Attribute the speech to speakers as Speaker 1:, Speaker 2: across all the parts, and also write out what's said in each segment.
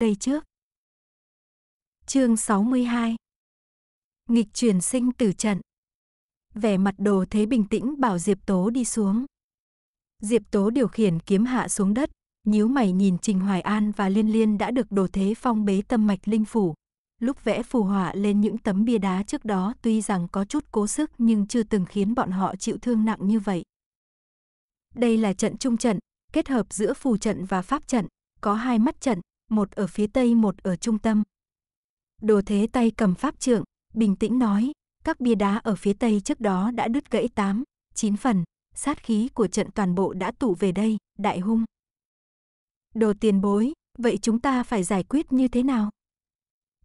Speaker 1: đây trước. Chương 62 Nghịch chuyển sinh tử trận Vẻ mặt đồ thế bình tĩnh bảo Diệp Tố đi xuống. Diệp Tố điều khiển kiếm hạ xuống đất, nhíu mày nhìn Trình Hoài An và Liên Liên đã được đồ thế phong bế tâm mạch linh phủ. Lúc vẽ phù họa lên những tấm bia đá trước đó tuy rằng có chút cố sức nhưng chưa từng khiến bọn họ chịu thương nặng như vậy. Đây là trận trung trận, kết hợp giữa phù trận và pháp trận, có hai mắt trận, một ở phía tây một ở trung tâm. Đồ thế tay cầm pháp trượng, bình tĩnh nói, các bia đá ở phía tây trước đó đã đứt gãy tám, chín phần, sát khí của trận toàn bộ đã tụ về đây, đại hung. Đồ tiền bối, vậy chúng ta phải giải quyết như thế nào?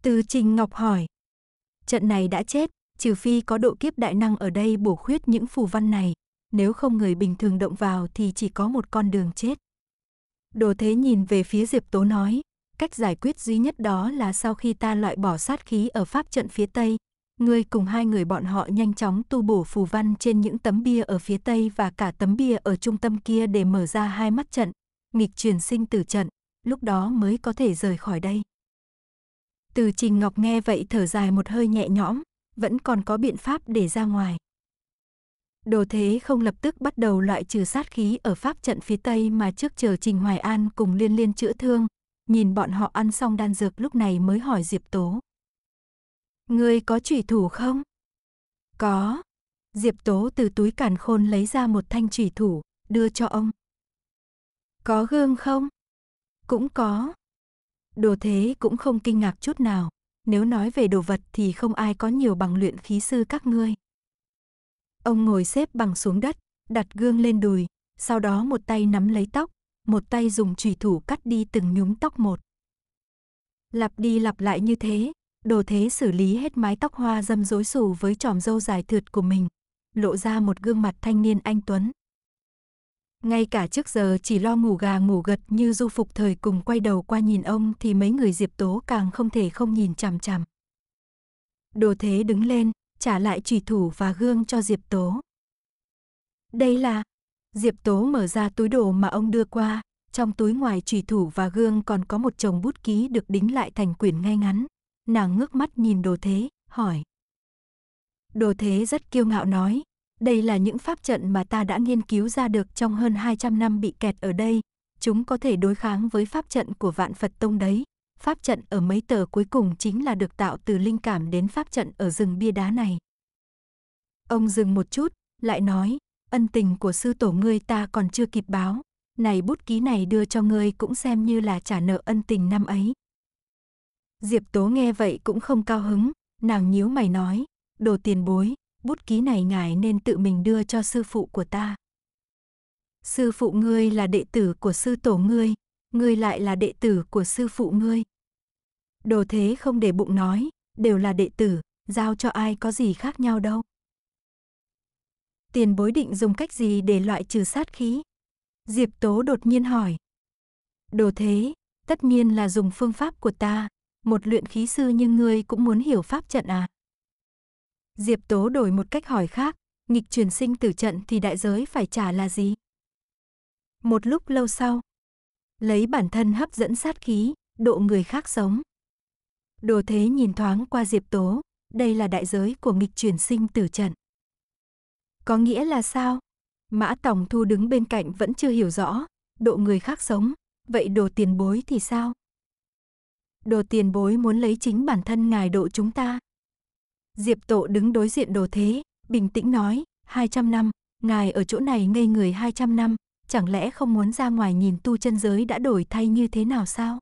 Speaker 1: Từ Trình Ngọc hỏi. Trận này đã chết, trừ phi có độ kiếp đại năng ở đây bổ khuyết những phù văn này, nếu không người bình thường động vào thì chỉ có một con đường chết. Đồ thế nhìn về phía Diệp Tố nói, Cách giải quyết duy nhất đó là sau khi ta loại bỏ sát khí ở pháp trận phía Tây, ngươi cùng hai người bọn họ nhanh chóng tu bổ phù văn trên những tấm bia ở phía Tây và cả tấm bia ở trung tâm kia để mở ra hai mắt trận, nghịch truyền sinh tử trận, lúc đó mới có thể rời khỏi đây. Từ Trình Ngọc nghe vậy thở dài một hơi nhẹ nhõm, vẫn còn có biện pháp để ra ngoài. Đồ thế không lập tức bắt đầu loại trừ sát khí ở pháp trận phía Tây mà trước chờ Trình Hoài An cùng liên liên chữa thương, Nhìn bọn họ ăn xong đan dược lúc này mới hỏi Diệp Tố. Ngươi có chủy thủ không? Có. Diệp Tố từ túi cản khôn lấy ra một thanh chủy thủ, đưa cho ông. Có gương không? Cũng có. Đồ thế cũng không kinh ngạc chút nào. Nếu nói về đồ vật thì không ai có nhiều bằng luyện khí sư các ngươi. Ông ngồi xếp bằng xuống đất, đặt gương lên đùi, sau đó một tay nắm lấy tóc, một tay dùng chùy thủ cắt đi từng nhúm tóc một. Lặp đi lặp lại như thế, đồ thế xử lý hết mái tóc hoa dâm rối xù với tròm râu dài thượt của mình, lộ ra một gương mặt thanh niên anh Tuấn. Ngay cả trước giờ chỉ lo ngủ gà ngủ gật như du phục thời cùng quay đầu qua nhìn ông thì mấy người Diệp Tố càng không thể không nhìn chằm chằm. Đồ thế đứng lên, trả lại trùy thủ và gương cho Diệp Tố. Đây là, Diệp Tố mở ra túi đồ mà ông đưa qua, trong túi ngoài chủy thủ và gương còn có một chồng bút ký được đính lại thành quyển ngay ngắn. Nàng ngước mắt nhìn đồ thế, hỏi. Đồ thế rất kiêu ngạo nói, đây là những pháp trận mà ta đã nghiên cứu ra được trong hơn 200 năm bị kẹt ở đây. Chúng có thể đối kháng với pháp trận của vạn Phật Tông đấy. Pháp trận ở mấy tờ cuối cùng chính là được tạo từ linh cảm đến pháp trận ở rừng bia đá này. Ông dừng một chút, lại nói, ân tình của sư tổ ngươi ta còn chưa kịp báo, này bút ký này đưa cho ngươi cũng xem như là trả nợ ân tình năm ấy. Diệp Tố nghe vậy cũng không cao hứng, nàng nhíu mày nói, đồ tiền bối, bút ký này ngài nên tự mình đưa cho sư phụ của ta. Sư phụ ngươi là đệ tử của sư tổ ngươi, ngươi lại là đệ tử của sư phụ ngươi. Đồ thế không để bụng nói, đều là đệ tử, giao cho ai có gì khác nhau đâu tiền bối định dùng cách gì để loại trừ sát khí? Diệp Tố đột nhiên hỏi. Đồ thế, tất nhiên là dùng phương pháp của ta, một luyện khí sư như ngươi cũng muốn hiểu pháp trận à? Diệp Tố đổi một cách hỏi khác, nghịch truyền sinh tử trận thì đại giới phải trả là gì? Một lúc lâu sau, lấy bản thân hấp dẫn sát khí, độ người khác sống. Đồ thế nhìn thoáng qua Diệp Tố, đây là đại giới của nghịch truyền sinh tử trận. Có nghĩa là sao? Mã Tòng Thu đứng bên cạnh vẫn chưa hiểu rõ, độ người khác sống, vậy đồ tiền bối thì sao? Đồ tiền bối muốn lấy chính bản thân ngài độ chúng ta. Diệp Tộ đứng đối diện đồ thế, bình tĩnh nói, 200 năm, ngài ở chỗ này ngây người 200 năm, chẳng lẽ không muốn ra ngoài nhìn tu chân giới đã đổi thay như thế nào sao?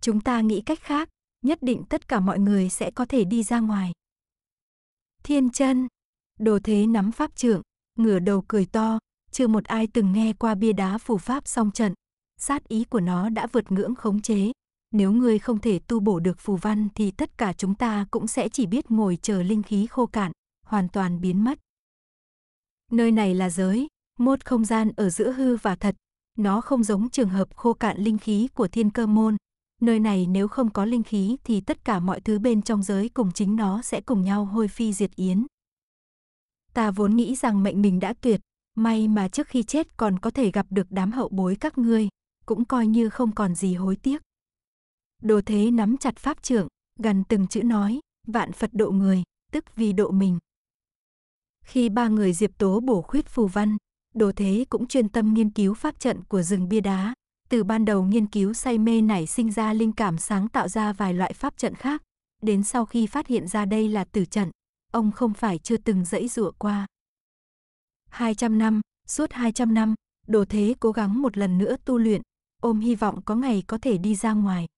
Speaker 1: Chúng ta nghĩ cách khác, nhất định tất cả mọi người sẽ có thể đi ra ngoài. Thiên chân, Đồ thế nắm pháp trượng, ngửa đầu cười to, chưa một ai từng nghe qua bia đá phù pháp song trận. Sát ý của nó đã vượt ngưỡng khống chế. Nếu ngươi không thể tu bổ được phù văn thì tất cả chúng ta cũng sẽ chỉ biết ngồi chờ linh khí khô cạn, hoàn toàn biến mất. Nơi này là giới, một không gian ở giữa hư và thật. Nó không giống trường hợp khô cạn linh khí của thiên cơ môn. Nơi này nếu không có linh khí thì tất cả mọi thứ bên trong giới cùng chính nó sẽ cùng nhau hôi phi diệt yến. Ta vốn nghĩ rằng mệnh mình đã tuyệt, may mà trước khi chết còn có thể gặp được đám hậu bối các ngươi, cũng coi như không còn gì hối tiếc. Đồ thế nắm chặt pháp trưởng, gần từng chữ nói, vạn Phật độ người, tức vì độ mình. Khi ba người Diệp Tố bổ khuyết phù văn, Đồ Thế cũng chuyên tâm nghiên cứu pháp trận của rừng bia đá. Từ ban đầu nghiên cứu say mê nảy sinh ra linh cảm sáng tạo ra vài loại pháp trận khác, đến sau khi phát hiện ra đây là tử trận, ông không phải chưa từng dẫy dụa qua. 200 năm, suốt 200 năm, đồ thế cố gắng một lần nữa tu luyện, ôm hy vọng có ngày có thể đi ra ngoài.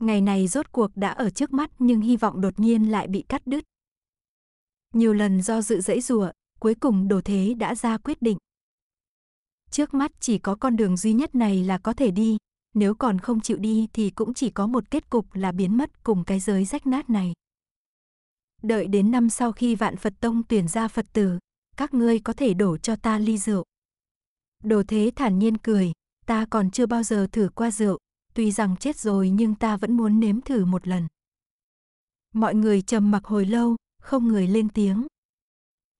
Speaker 1: Ngày này rốt cuộc đã ở trước mắt nhưng hy vọng đột nhiên lại bị cắt đứt. Nhiều lần do dự dẫy rùa, cuối cùng đồ thế đã ra quyết định. Trước mắt chỉ có con đường duy nhất này là có thể đi, nếu còn không chịu đi thì cũng chỉ có một kết cục là biến mất cùng cái giới rách nát này đợi đến năm sau khi vạn Phật Tông tuyển ra Phật tử, các ngươi có thể đổ cho ta ly rượu. Đồ thế thản nhiên cười, ta còn chưa bao giờ thử qua rượu, tuy rằng chết rồi nhưng ta vẫn muốn nếm thử một lần. Mọi người trầm mặc hồi lâu, không người lên tiếng.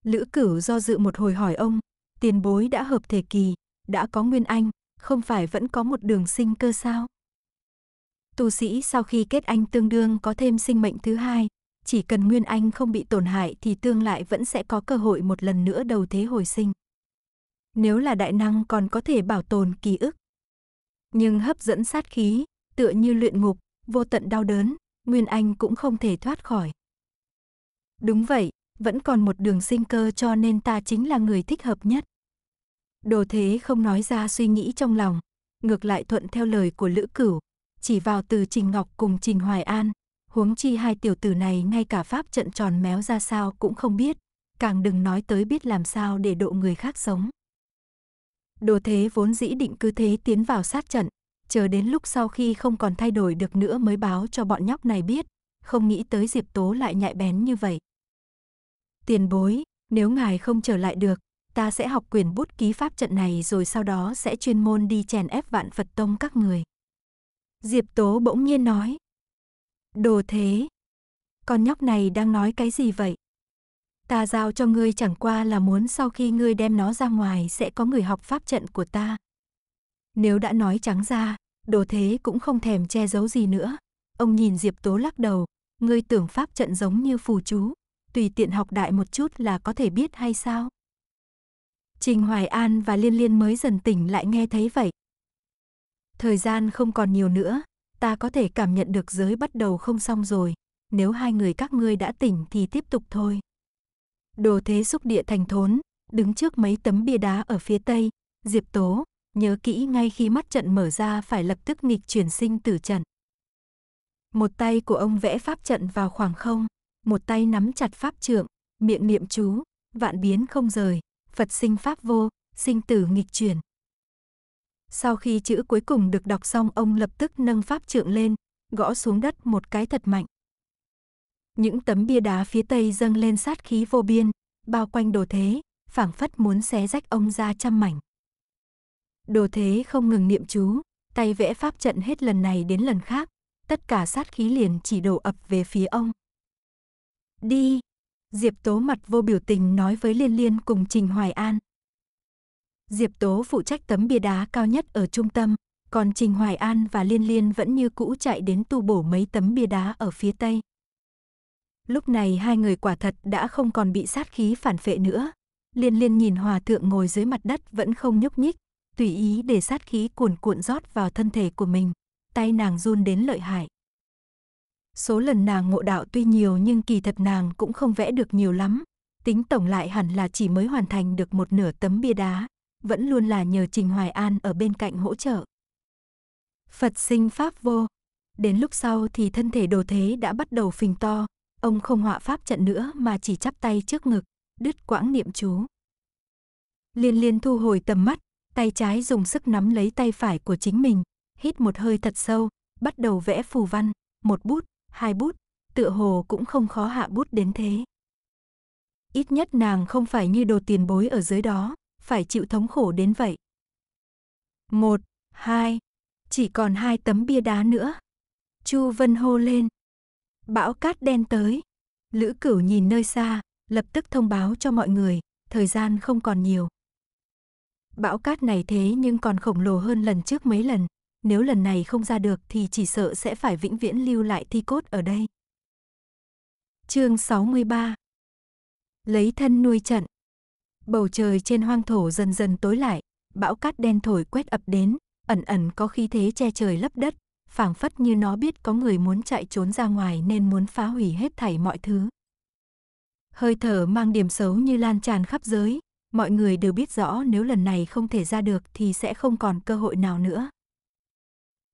Speaker 1: Lữ cửu do dự một hồi hỏi ông, tiền bối đã hợp thể kỳ, đã có nguyên anh, không phải vẫn có một đường sinh cơ sao? Tu sĩ sau khi kết anh tương đương có thêm sinh mệnh thứ hai, chỉ cần Nguyên Anh không bị tổn hại thì tương lại vẫn sẽ có cơ hội một lần nữa đầu thế hồi sinh. Nếu là đại năng còn có thể bảo tồn ký ức. Nhưng hấp dẫn sát khí, tựa như luyện ngục, vô tận đau đớn, Nguyên Anh cũng không thể thoát khỏi. Đúng vậy, vẫn còn một đường sinh cơ cho nên ta chính là người thích hợp nhất. Đồ thế không nói ra suy nghĩ trong lòng, ngược lại thuận theo lời của Lữ Cửu, chỉ vào từ Trình Ngọc cùng Trình Hoài An, huống chi hai tiểu tử này ngay cả pháp trận tròn méo ra sao cũng không biết, càng đừng nói tới biết làm sao để độ người khác sống. Đồ thế vốn dĩ định cứ thế tiến vào sát trận, chờ đến lúc sau khi không còn thay đổi được nữa mới báo cho bọn nhóc này biết, không nghĩ tới Diệp Tố lại nhạy bén như vậy. Tiền bối, nếu ngài không trở lại được, ta sẽ học quyền bút ký pháp trận này rồi sau đó sẽ chuyên môn đi chèn ép vạn Phật Tông các người. Diệp Tố bỗng nhiên nói, Đồ thế. Con nhóc này đang nói cái gì vậy? Ta giao cho ngươi chẳng qua là muốn sau khi ngươi đem nó ra ngoài sẽ có người học pháp trận của ta. Nếu đã nói trắng ra, đồ thế cũng không thèm che giấu gì nữa. Ông nhìn Diệp Tố lắc đầu, ngươi tưởng pháp trận giống như phù chú, tùy tiện học đại một chút là có thể biết hay sao? Trình Hoài An và Liên Liên mới dần tỉnh lại nghe thấy vậy. Thời gian không còn nhiều nữa, ta có thể cảm nhận được giới bắt đầu không xong rồi, nếu hai người các ngươi đã tỉnh thì tiếp tục thôi. Đồ thế xúc địa thành thốn, đứng trước mấy tấm bia đá ở phía tây, Diệp Tố, nhớ kỹ ngay khi mắt trận mở ra phải lập tức nghịch chuyển sinh tử trận. Một tay của ông vẽ pháp trận vào khoảng không, một tay nắm chặt pháp trượng, miệng niệm chú, vạn biến không rời, Phật sinh pháp vô, sinh tử nghịch chuyển. Sau khi chữ cuối cùng được đọc xong ông lập tức nâng pháp trượng lên, gõ xuống đất một cái thật mạnh. Những tấm bia đá phía tây dâng lên sát khí vô biên, bao quanh đồ thế, phảng phất muốn xé rách ông ra trăm mảnh. Đồ thế không ngừng niệm chú, tay vẽ pháp trận hết lần này đến lần khác, tất cả sát khí liền chỉ đổ ập về phía ông. Đi! Diệp Tố mặt vô biểu tình nói với Liên Liên cùng Trình Hoài An. Diệp Tố phụ trách tấm bia đá cao nhất ở trung tâm, còn Trình Hoài An và Liên Liên vẫn như cũ chạy đến tu bổ mấy tấm bia đá ở phía tây. Lúc này hai người quả thật đã không còn bị sát khí phản phệ nữa. Liên Liên nhìn hòa thượng ngồi dưới mặt đất vẫn không nhúc nhích, tùy ý để sát khí cuồn cuộn rót vào thân thể của mình, tay nàng run đến lợi hại. Số lần nàng ngộ đạo tuy nhiều nhưng kỳ thật nàng cũng không vẽ được nhiều lắm, tính tổng lại hẳn là chỉ mới hoàn thành được một nửa tấm bia đá, vẫn luôn là nhờ Trình Hoài An ở bên cạnh hỗ trợ. Phật sinh Pháp vô. Đến lúc sau thì thân thể đồ thế đã bắt đầu phình to, ông không họa Pháp trận nữa mà chỉ chắp tay trước ngực, đứt quãng niệm chú. Liên liên thu hồi tầm mắt, tay trái dùng sức nắm lấy tay phải của chính mình, hít một hơi thật sâu, bắt đầu vẽ phù văn, một bút, hai bút, tựa hồ cũng không khó hạ bút đến thế. Ít nhất nàng không phải như đồ tiền bối ở dưới đó, phải chịu thống khổ đến vậy. Một, hai, chỉ còn hai tấm bia đá nữa. Chu Vân hô lên. Bão cát đen tới. Lữ Cửu nhìn nơi xa, lập tức thông báo cho mọi người, thời gian không còn nhiều. Bão cát này thế nhưng còn khổng lồ hơn lần trước mấy lần, nếu lần này không ra được thì chỉ sợ sẽ phải vĩnh viễn lưu lại thi cốt ở đây. Chương 63 Lấy thân nuôi trận Bầu trời trên hoang thổ dần dần tối lại, bão cát đen thổi quét ập đến, ẩn ẩn có khí thế che trời lấp đất, phảng phất như nó biết có người muốn chạy trốn ra ngoài nên muốn phá hủy hết thảy mọi thứ. Hơi thở mang điểm xấu như lan tràn khắp giới, mọi người đều biết rõ nếu lần này không thể ra được thì sẽ không còn cơ hội nào nữa.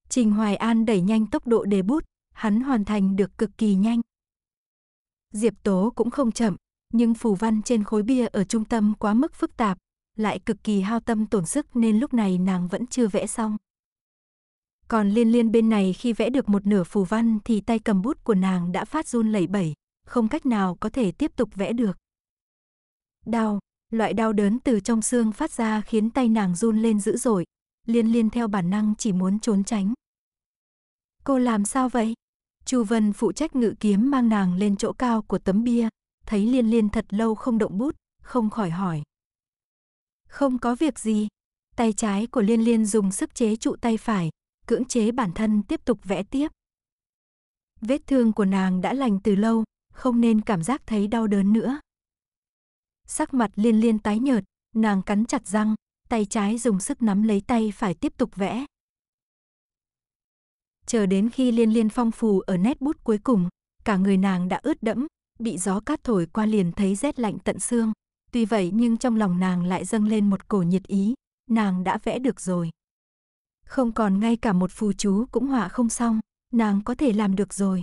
Speaker 1: Trình Hoài An đẩy nhanh tốc độ đề bút, hắn hoàn thành được cực kỳ nhanh. Diệp Tố cũng không chậm, nhưng phù văn trên khối bia ở trung tâm quá mức phức tạp, lại cực kỳ hao tâm tổn sức nên lúc này nàng vẫn chưa vẽ xong. Còn liên liên bên này khi vẽ được một nửa phù văn thì tay cầm bút của nàng đã phát run lẩy bẩy, không cách nào có thể tiếp tục vẽ được. Đau, loại đau đớn từ trong xương phát ra khiến tay nàng run lên dữ dội, liên liên theo bản năng chỉ muốn trốn tránh. Cô làm sao vậy? Chu Vân phụ trách ngự kiếm mang nàng lên chỗ cao của tấm bia, thấy liên liên thật lâu không động bút, không khỏi hỏi. Không có việc gì. Tay trái của liên liên dùng sức chế trụ tay phải, cưỡng chế bản thân tiếp tục vẽ tiếp. Vết thương của nàng đã lành từ lâu, không nên cảm giác thấy đau đớn nữa. Sắc mặt liên liên tái nhợt, nàng cắn chặt răng, tay trái dùng sức nắm lấy tay phải tiếp tục vẽ. Chờ đến khi liên liên phong phù ở nét bút cuối cùng, cả người nàng đã ướt đẫm, bị gió cát thổi qua liền thấy rét lạnh tận xương. Tuy vậy nhưng trong lòng nàng lại dâng lên một cổ nhiệt ý, nàng đã vẽ được rồi. Không còn ngay cả một phù chú cũng họa không xong, nàng có thể làm được rồi.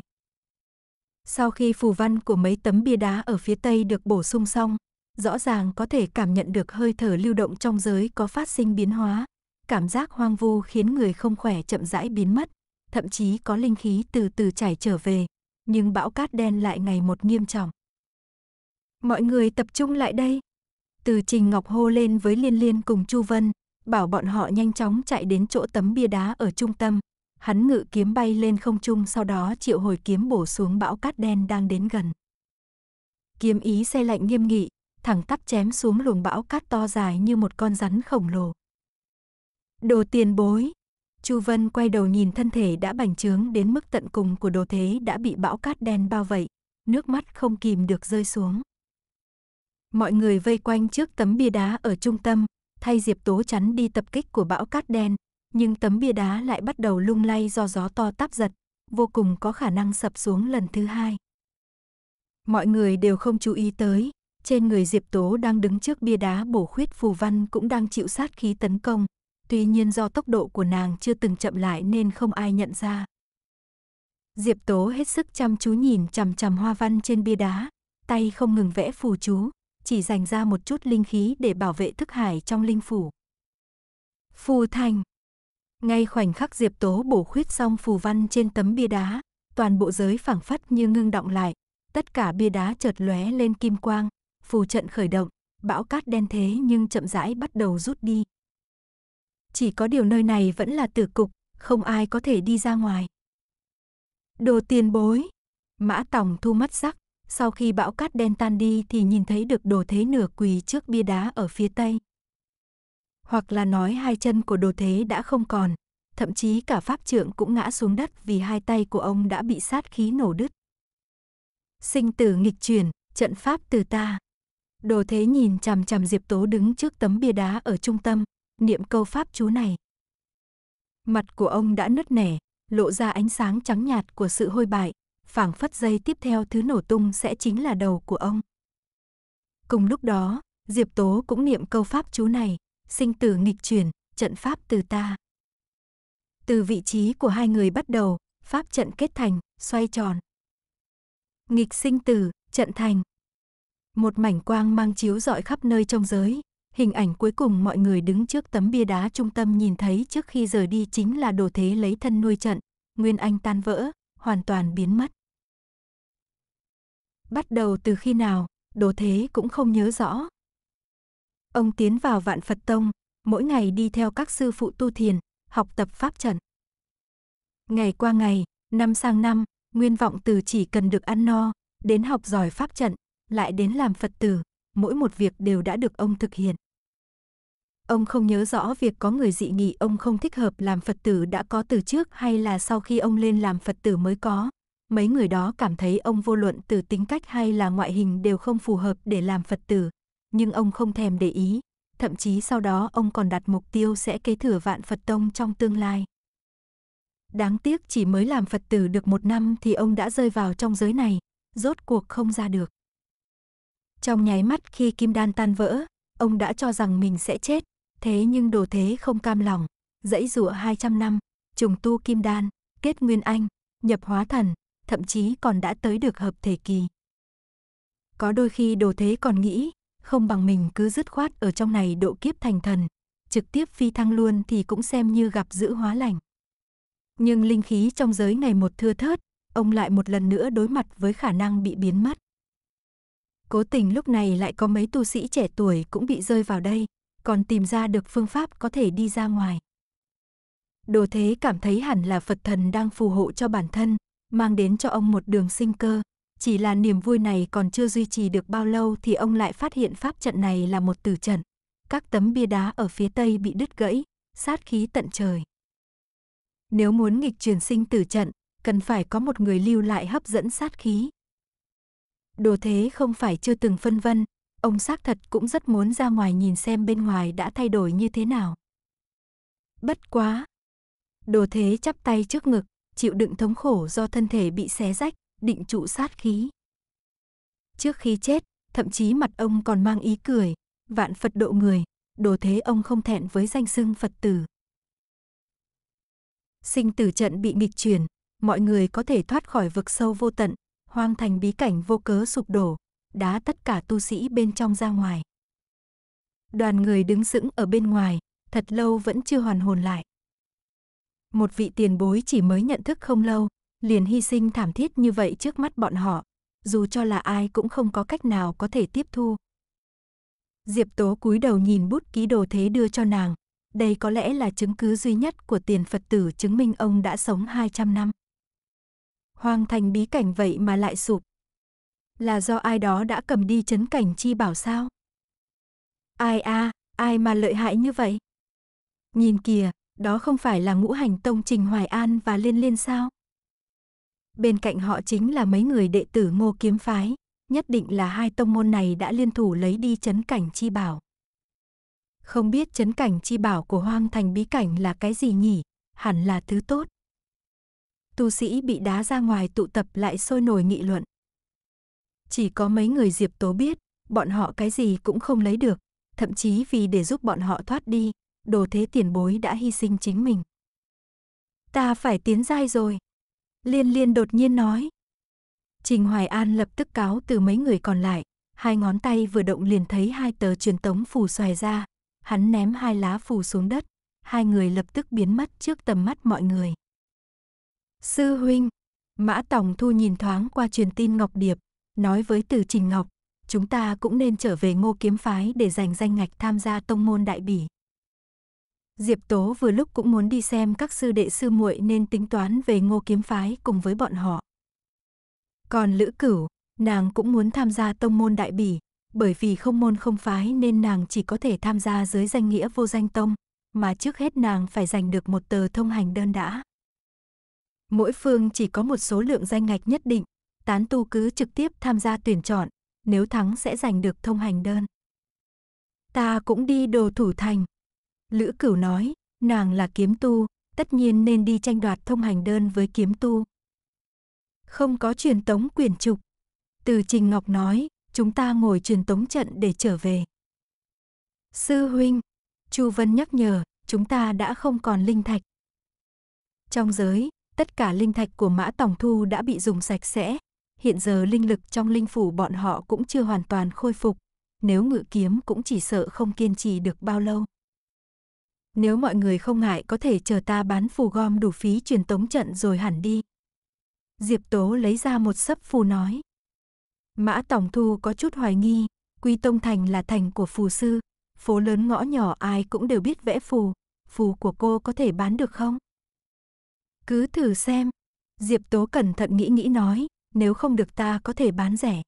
Speaker 1: Sau khi phù văn của mấy tấm bia đá ở phía tây được bổ sung xong, rõ ràng có thể cảm nhận được hơi thở lưu động trong giới có phát sinh biến hóa. Cảm giác hoang vu khiến người không khỏe chậm rãi biến mất, thậm chí có linh khí từ từ chảy trở về, nhưng bão cát đen lại ngày một nghiêm trọng. Mọi người tập trung lại đây. Từ Trình Ngọc hô lên với Liên Liên cùng Chu Vân, bảo bọn họ nhanh chóng chạy đến chỗ tấm bia đá ở trung tâm. Hắn ngự kiếm bay lên không trung sau đó triệu hồi kiếm bổ xuống bão cát đen đang đến gần. Kiếm ý xe lạnh nghiêm nghị, thẳng tắp chém xuống luồng bão cát to dài như một con rắn khổng lồ. Đồ tiền bối, Chu Vân quay đầu nhìn thân thể đã bành trướng đến mức tận cùng của đồ thế đã bị bão cát đen bao vây, nước mắt không kìm được rơi xuống. Mọi người vây quanh trước tấm bia đá ở trung tâm, thay Diệp Tố chắn đi tập kích của bão cát đen, nhưng tấm bia đá lại bắt đầu lung lay do gió to táp giật, vô cùng có khả năng sập xuống lần thứ hai. Mọi người đều không chú ý tới, trên người Diệp Tố đang đứng trước bia đá bổ khuyết phù văn cũng đang chịu sát khí tấn công, tuy nhiên do tốc độ của nàng chưa từng chậm lại nên không ai nhận ra. Diệp Tố hết sức chăm chú nhìn chằm chằm hoa văn trên bia đá, tay không ngừng vẽ phù chú, chỉ dành ra một chút linh khí để bảo vệ thức hải trong linh phủ. Phù thành Ngay khoảnh khắc Diệp Tố bổ khuyết xong phù văn trên tấm bia đá, toàn bộ giới phảng phất như ngưng động lại, tất cả bia đá chợt lóe lên kim quang, phù trận khởi động, bão cát đen thế nhưng chậm rãi bắt đầu rút đi, chỉ có điều nơi này vẫn là tử cục, không ai có thể đi ra ngoài. Đồ tiền bối, mã tòng thu mắt sắc, sau khi bão cát đen tan đi thì nhìn thấy được đồ thế nửa quỳ trước bia đá ở phía tây. Hoặc là nói hai chân của đồ thế đã không còn, thậm chí cả pháp trượng cũng ngã xuống đất vì hai tay của ông đã bị sát khí nổ đứt. Sinh tử nghịch chuyển, trận pháp từ ta. Đồ thế nhìn chằm chằm Diệp Tố đứng trước tấm bia đá ở trung tâm, niệm câu pháp chú này. Mặt của ông đã nứt nẻ, lộ ra ánh sáng trắng nhạt của sự hôi bại, phảng phất dây tiếp theo thứ nổ tung sẽ chính là đầu của ông. Cùng lúc đó, Diệp Tố cũng niệm câu pháp chú này, sinh tử nghịch chuyển, trận pháp từ ta. Từ vị trí của hai người bắt đầu, pháp trận kết thành, xoay tròn. Nghịch sinh tử, trận thành. Một mảnh quang mang chiếu rọi khắp nơi trong giới, Hình ảnh cuối cùng mọi người đứng trước tấm bia đá trung tâm nhìn thấy trước khi rời đi chính là đồ thế lấy thân nuôi trận, Nguyên Anh tan vỡ, hoàn toàn biến mất. Bắt đầu từ khi nào, đồ thế cũng không nhớ rõ. Ông tiến vào vạn Phật Tông, mỗi ngày đi theo các sư phụ tu thiền, học tập pháp trận. Ngày qua ngày, năm sang năm, nguyên vọng từ chỉ cần được ăn no, đến học giỏi pháp trận, lại đến làm Phật tử, mỗi một việc đều đã được ông thực hiện. Ông không nhớ rõ việc có người dị nghị ông không thích hợp làm Phật tử đã có từ trước hay là sau khi ông lên làm Phật tử mới có. Mấy người đó cảm thấy ông vô luận từ tính cách hay là ngoại hình đều không phù hợp để làm Phật tử. Nhưng ông không thèm để ý. Thậm chí sau đó ông còn đặt mục tiêu sẽ kế thừa vạn Phật Tông trong tương lai. Đáng tiếc chỉ mới làm Phật tử được một năm thì ông đã rơi vào trong giới này, rốt cuộc không ra được. Trong nháy mắt khi kim đan tan vỡ, ông đã cho rằng mình sẽ chết, Thế nhưng đồ thế không cam lòng, dãy dụa 200 năm, trùng tu kim đan, kết nguyên anh, nhập hóa thần, thậm chí còn đã tới được hợp thể kỳ. Có đôi khi đồ thế còn nghĩ, không bằng mình cứ dứt khoát ở trong này độ kiếp thành thần, trực tiếp phi thăng luôn thì cũng xem như gặp giữ hóa lành. Nhưng linh khí trong giới này một thưa thớt, ông lại một lần nữa đối mặt với khả năng bị biến mất. Cố tình lúc này lại có mấy tu sĩ trẻ tuổi cũng bị rơi vào đây, còn tìm ra được phương pháp có thể đi ra ngoài. Đồ thế cảm thấy hẳn là Phật thần đang phù hộ cho bản thân, mang đến cho ông một đường sinh cơ. Chỉ là niềm vui này còn chưa duy trì được bao lâu thì ông lại phát hiện pháp trận này là một tử trận. Các tấm bia đá ở phía tây bị đứt gãy, sát khí tận trời. Nếu muốn nghịch truyền sinh tử trận, cần phải có một người lưu lại hấp dẫn sát khí. Đồ thế không phải chưa từng phân vân, ông xác thật cũng rất muốn ra ngoài nhìn xem bên ngoài đã thay đổi như thế nào. Bất quá. Đồ thế chắp tay trước ngực, chịu đựng thống khổ do thân thể bị xé rách, định trụ sát khí. Trước khi chết, thậm chí mặt ông còn mang ý cười, vạn Phật độ người, đồ thế ông không thẹn với danh xưng Phật tử. Sinh tử trận bị nghịch chuyển, mọi người có thể thoát khỏi vực sâu vô tận, hoang thành bí cảnh vô cớ sụp đổ, đá tất cả tu sĩ bên trong ra ngoài. Đoàn người đứng sững ở bên ngoài, thật lâu vẫn chưa hoàn hồn lại. Một vị tiền bối chỉ mới nhận thức không lâu, liền hy sinh thảm thiết như vậy trước mắt bọn họ, dù cho là ai cũng không có cách nào có thể tiếp thu. Diệp Tố cúi đầu nhìn bút ký đồ thế đưa cho nàng, đây có lẽ là chứng cứ duy nhất của tiền Phật tử chứng minh ông đã sống 200 năm. Hoàng thành bí cảnh vậy mà lại sụp, là do ai đó đã cầm đi chấn cảnh chi bảo sao? Ai a, à, ai mà lợi hại như vậy? Nhìn kìa, đó không phải là ngũ hành tông Trình Hoài An và Liên Liên sao? Bên cạnh họ chính là mấy người đệ tử ngô kiếm phái, nhất định là hai tông môn này đã liên thủ lấy đi chấn cảnh chi bảo. Không biết chấn cảnh chi bảo của hoang thành bí cảnh là cái gì nhỉ, hẳn là thứ tốt. Tu sĩ bị đá ra ngoài tụ tập lại sôi nổi nghị luận. Chỉ có mấy người Diệp Tố biết, bọn họ cái gì cũng không lấy được, thậm chí vì để giúp bọn họ thoát đi, đồ thế tiền bối đã hy sinh chính mình. Ta phải tiến giai rồi. Liên liên đột nhiên nói. Trình Hoài An lập tức cáo từ mấy người còn lại, hai ngón tay vừa động liền thấy hai tờ truyền tống phù xòe ra, hắn ném hai lá phù xuống đất, hai người lập tức biến mất trước tầm mắt mọi người. Sư huynh, Mã Tổng Thu nhìn thoáng qua truyền tin Ngọc Điệp, Nói với Từ Trình Ngọc, chúng ta cũng nên trở về ngô kiếm phái để giành danh ngạch tham gia tông môn đại bỉ. Diệp Tố vừa lúc cũng muốn đi xem các sư đệ sư muội nên tính toán về ngô kiếm phái cùng với bọn họ. Còn Lữ Cửu, nàng cũng muốn tham gia tông môn đại bỉ, bởi vì không môn không phái nên nàng chỉ có thể tham gia dưới danh nghĩa vô danh tông, mà trước hết nàng phải giành được một tờ thông hành đơn đã. Mỗi phương chỉ có một số lượng danh ngạch nhất định, tán tu cứ trực tiếp tham gia tuyển chọn, nếu thắng sẽ giành được thông hành đơn. Ta cũng đi đồ thủ thành. Lữ cửu nói, nàng là kiếm tu, tất nhiên nên đi tranh đoạt thông hành đơn với kiếm tu. Không có truyền tống quyển trục. Từ Trình Ngọc nói, chúng ta ngồi truyền tống trận để trở về. Sư huynh, Chu Vân nhắc nhở, chúng ta đã không còn linh thạch. Trong giới, tất cả linh thạch của Mã Tổng Thu đã bị dùng sạch sẽ, hiện giờ linh lực trong linh phủ bọn họ cũng chưa hoàn toàn khôi phục, nếu ngự kiếm cũng chỉ sợ không kiên trì được bao lâu. Nếu mọi người không ngại có thể chờ ta bán phù gom đủ phí truyền tống trận rồi hẳn đi. Diệp Tố lấy ra một sấp phù nói. Mã Tổng Thu có chút hoài nghi, Quy Tông Thành là thành của phù sư, phố lớn ngõ nhỏ ai cũng đều biết vẽ phù, phù của cô có thể bán được không? Cứ thử xem. Diệp Tố cẩn thận nghĩ nghĩ nói, nếu không được ta có thể bán rẻ.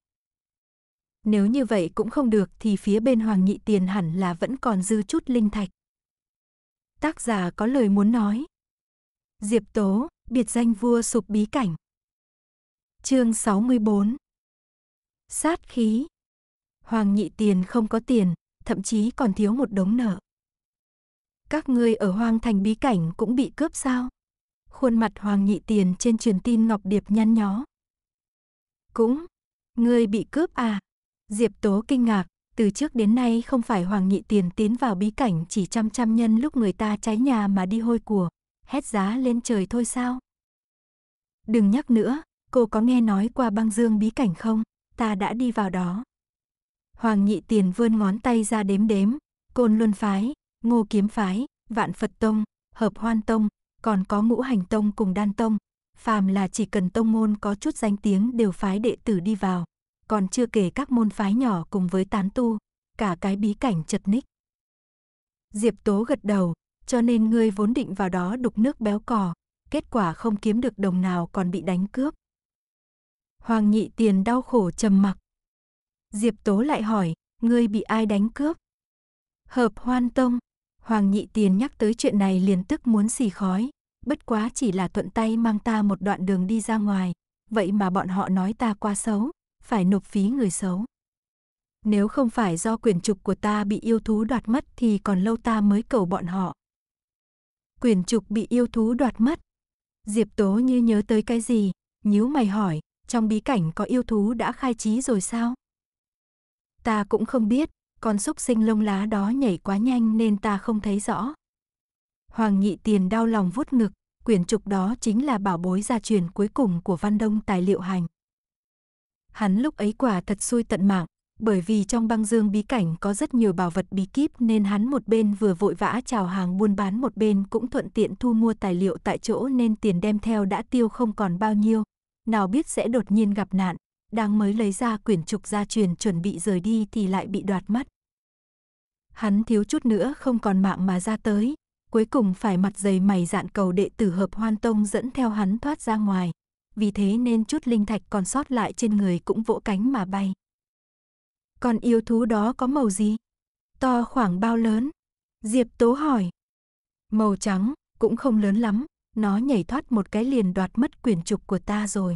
Speaker 1: Nếu như vậy cũng không được thì phía bên Hoàng Nhị Tiền hẳn là vẫn còn dư chút linh thạch. Tác giả có lời muốn nói. Diệp Tố, biệt danh vua sụp bí cảnh. Chương 64 Sát khí Hoàng Nhị Tiền không có tiền, thậm chí còn thiếu một đống nợ. Các ngươi ở hoàng Thành bí cảnh cũng bị cướp sao? Khuôn mặt Hoàng Nhị Tiền trên truyền tin Ngọc Điệp nhăn nhó. Cũng, ngươi bị cướp à? Diệp Tố kinh ngạc, từ trước đến nay không phải Hoàng Nhị Tiền tiến vào bí cảnh chỉ chăm chăm nhân lúc người ta cháy nhà mà đi hôi của, hét giá lên trời thôi sao? Đừng nhắc nữa, cô có nghe nói qua băng dương bí cảnh không? Ta đã đi vào đó. Hoàng Nhị Tiền vươn ngón tay ra đếm đếm, Côn Luân Phái, Ngô Kiếm Phái, Vạn Phật Tông, Hợp Hoan Tông, còn có Ngũ Hành Tông cùng Đan Tông, phàm là chỉ cần tông môn có chút danh tiếng đều phái đệ tử đi vào, còn chưa kể các môn phái nhỏ cùng với tán tu, cả cái bí cảnh chật ních. Diệp Tố gật đầu, cho nên ngươi vốn định vào đó đục nước béo cò, kết quả không kiếm được đồng nào còn bị đánh cướp. Hoàng nhị tiền đau khổ trầm mặc. Diệp Tố lại hỏi, ngươi bị ai đánh cướp? Hợp hoan tông. Hoàng nhị tiền nhắc tới chuyện này liền tức muốn xì khói, bất quá chỉ là thuận tay mang ta một đoạn đường đi ra ngoài, vậy mà bọn họ nói ta quá xấu, phải nộp phí người xấu. Nếu không phải do quyền trục của ta bị yêu thú đoạt mất thì còn lâu ta mới cầu bọn họ. Quyền trục bị yêu thú đoạt mất. Diệp Tố như nhớ tới cái gì, nhíu mày hỏi, trong bí cảnh có yêu thú đã khai trí rồi sao? Ta cũng không biết, con xúc sinh lông lá đó nhảy quá nhanh nên ta không thấy rõ. Hoàng Nghị Tiền đau lòng vút ngực, quyển trục đó chính là bảo bối gia truyền cuối cùng của Văn Đông tài liệu hành. Hắn lúc ấy quả thật xui tận mạng, bởi vì trong băng dương bí cảnh có rất nhiều bảo vật bí kíp nên hắn một bên vừa vội vã chào hàng buôn bán một bên cũng thuận tiện thu mua tài liệu tại chỗ nên tiền đem theo đã tiêu không còn bao nhiêu. Nào biết sẽ đột nhiên gặp nạn, đang mới lấy ra quyển trục gia truyền chuẩn bị rời đi thì lại bị đoạt mất. Hắn thiếu chút nữa không còn mạng mà ra tới, cuối cùng phải mặt dày mày dạn cầu đệ tử hợp hoan tông dẫn theo hắn thoát ra ngoài. Vì thế nên chút linh thạch còn sót lại trên người cũng vỗ cánh mà bay. Còn yêu thú đó có màu gì? To khoảng bao lớn? Diệp Tố hỏi. Màu trắng, cũng không lớn lắm, nó nhảy thoát một cái liền đoạt mất quyển trục của ta rồi.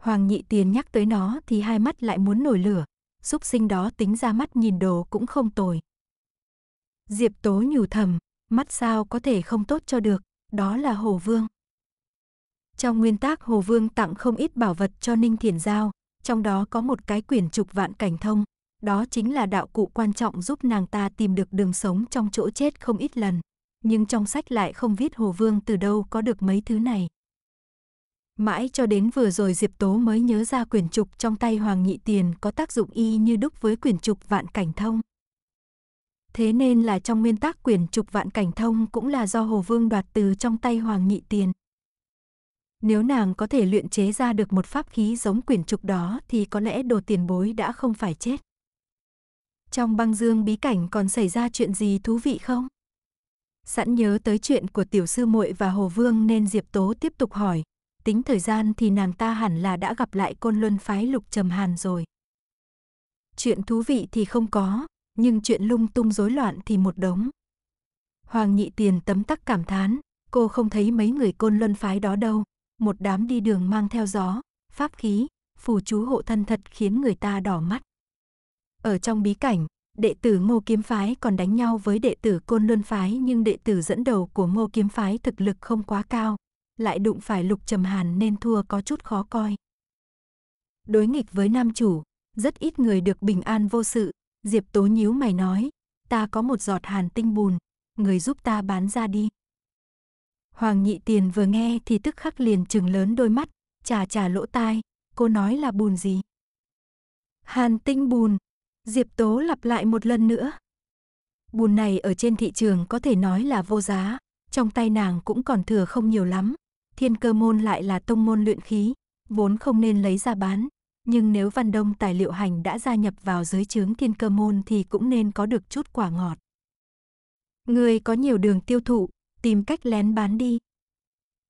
Speaker 1: Hoàng nhị tiền nhắc tới nó thì hai mắt lại muốn nổi lửa, xúc sinh đó tính ra mắt nhìn đồ cũng không tồi. Diệp Tố nhủ thầm, mắt sao có thể không tốt cho được, đó là Hồ Vương. Trong nguyên tác Hồ Vương tặng không ít bảo vật cho Ninh Thiền Giao, trong đó có một cái quyển trục vạn cảnh thông, đó chính là đạo cụ quan trọng giúp nàng ta tìm được đường sống trong chỗ chết không ít lần. Nhưng trong sách lại không viết Hồ Vương từ đâu có được mấy thứ này. Mãi cho đến vừa rồi Diệp Tố mới nhớ ra quyển trục trong tay Hoàng Nhị Tiền có tác dụng y như đúc với quyển trục vạn cảnh thông thế nên là trong nguyên tắc quyển trục vạn cảnh thông cũng là do Hồ Vương đoạt từ trong tay Hoàng Nhị Tiền. Nếu nàng có thể luyện chế ra được một pháp khí giống quyển trục đó thì có lẽ đồ tiền bối đã không phải chết. Trong băng dương bí cảnh còn xảy ra chuyện gì thú vị không? Sẵn nhớ tới chuyện của tiểu sư muội và Hồ Vương nên Diệp Tố tiếp tục hỏi, tính thời gian thì nàng ta hẳn là đã gặp lại côn luân phái lục trầm hàn rồi. Chuyện thú vị thì không có, nhưng chuyện lung tung rối loạn thì một đống. Hoàng nhị tiền tấm tắc cảm thán, cô không thấy mấy người côn luân phái đó đâu, một đám đi đường mang theo gió, pháp khí, phù chú hộ thân thật khiến người ta đỏ mắt. Ở trong bí cảnh, đệ tử Ngô Kiếm phái còn đánh nhau với đệ tử Côn Luân phái nhưng đệ tử dẫn đầu của Ngô Kiếm phái thực lực không quá cao, lại đụng phải Lục Trầm Hàn nên thua có chút khó coi. Đối nghịch với nam chủ, rất ít người được bình an vô sự, Diệp Tố nhíu mày nói, ta có một giọt hàn tinh bùn, người giúp ta bán ra đi. Hoàng nhị tiền vừa nghe thì tức khắc liền trừng lớn đôi mắt, chà chà lỗ tai, cô nói là bùn gì? Hàn tinh bùn, Diệp Tố lặp lại một lần nữa. Bùn này ở trên thị trường có thể nói là vô giá, trong tay nàng cũng còn thừa không nhiều lắm. Thiên cơ môn lại là tông môn luyện khí, vốn không nên lấy ra bán, nhưng nếu Văn Đông tài liệu hành đã gia nhập vào giới chướng thiên cơ môn thì cũng nên có được chút quả ngọt. Người có nhiều đường tiêu thụ, tìm cách lén bán đi.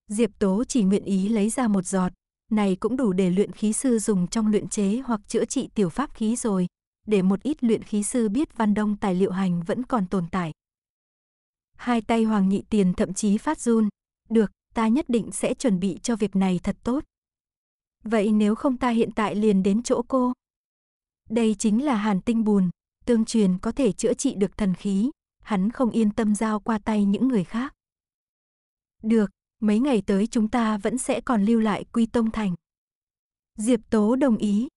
Speaker 1: Diệp Tố chỉ nguyện ý lấy ra một giọt, này cũng đủ để luyện khí sư dùng trong luyện chế hoặc chữa trị tiểu pháp khí rồi, để một ít luyện khí sư biết Văn Đông tài liệu hành vẫn còn tồn tại. Hai tay Hoàng Nhị Tiền thậm chí phát run, được, ta nhất định sẽ chuẩn bị cho việc này thật tốt. Vậy nếu không ta hiện tại liền đến chỗ cô. Đây chính là hàn tinh bùn, tương truyền có thể chữa trị được thần khí, hắn không yên tâm giao qua tay những người khác. Được, mấy ngày tới chúng ta vẫn sẽ còn lưu lại Quy Tông Thành. Diệp Tố đồng ý.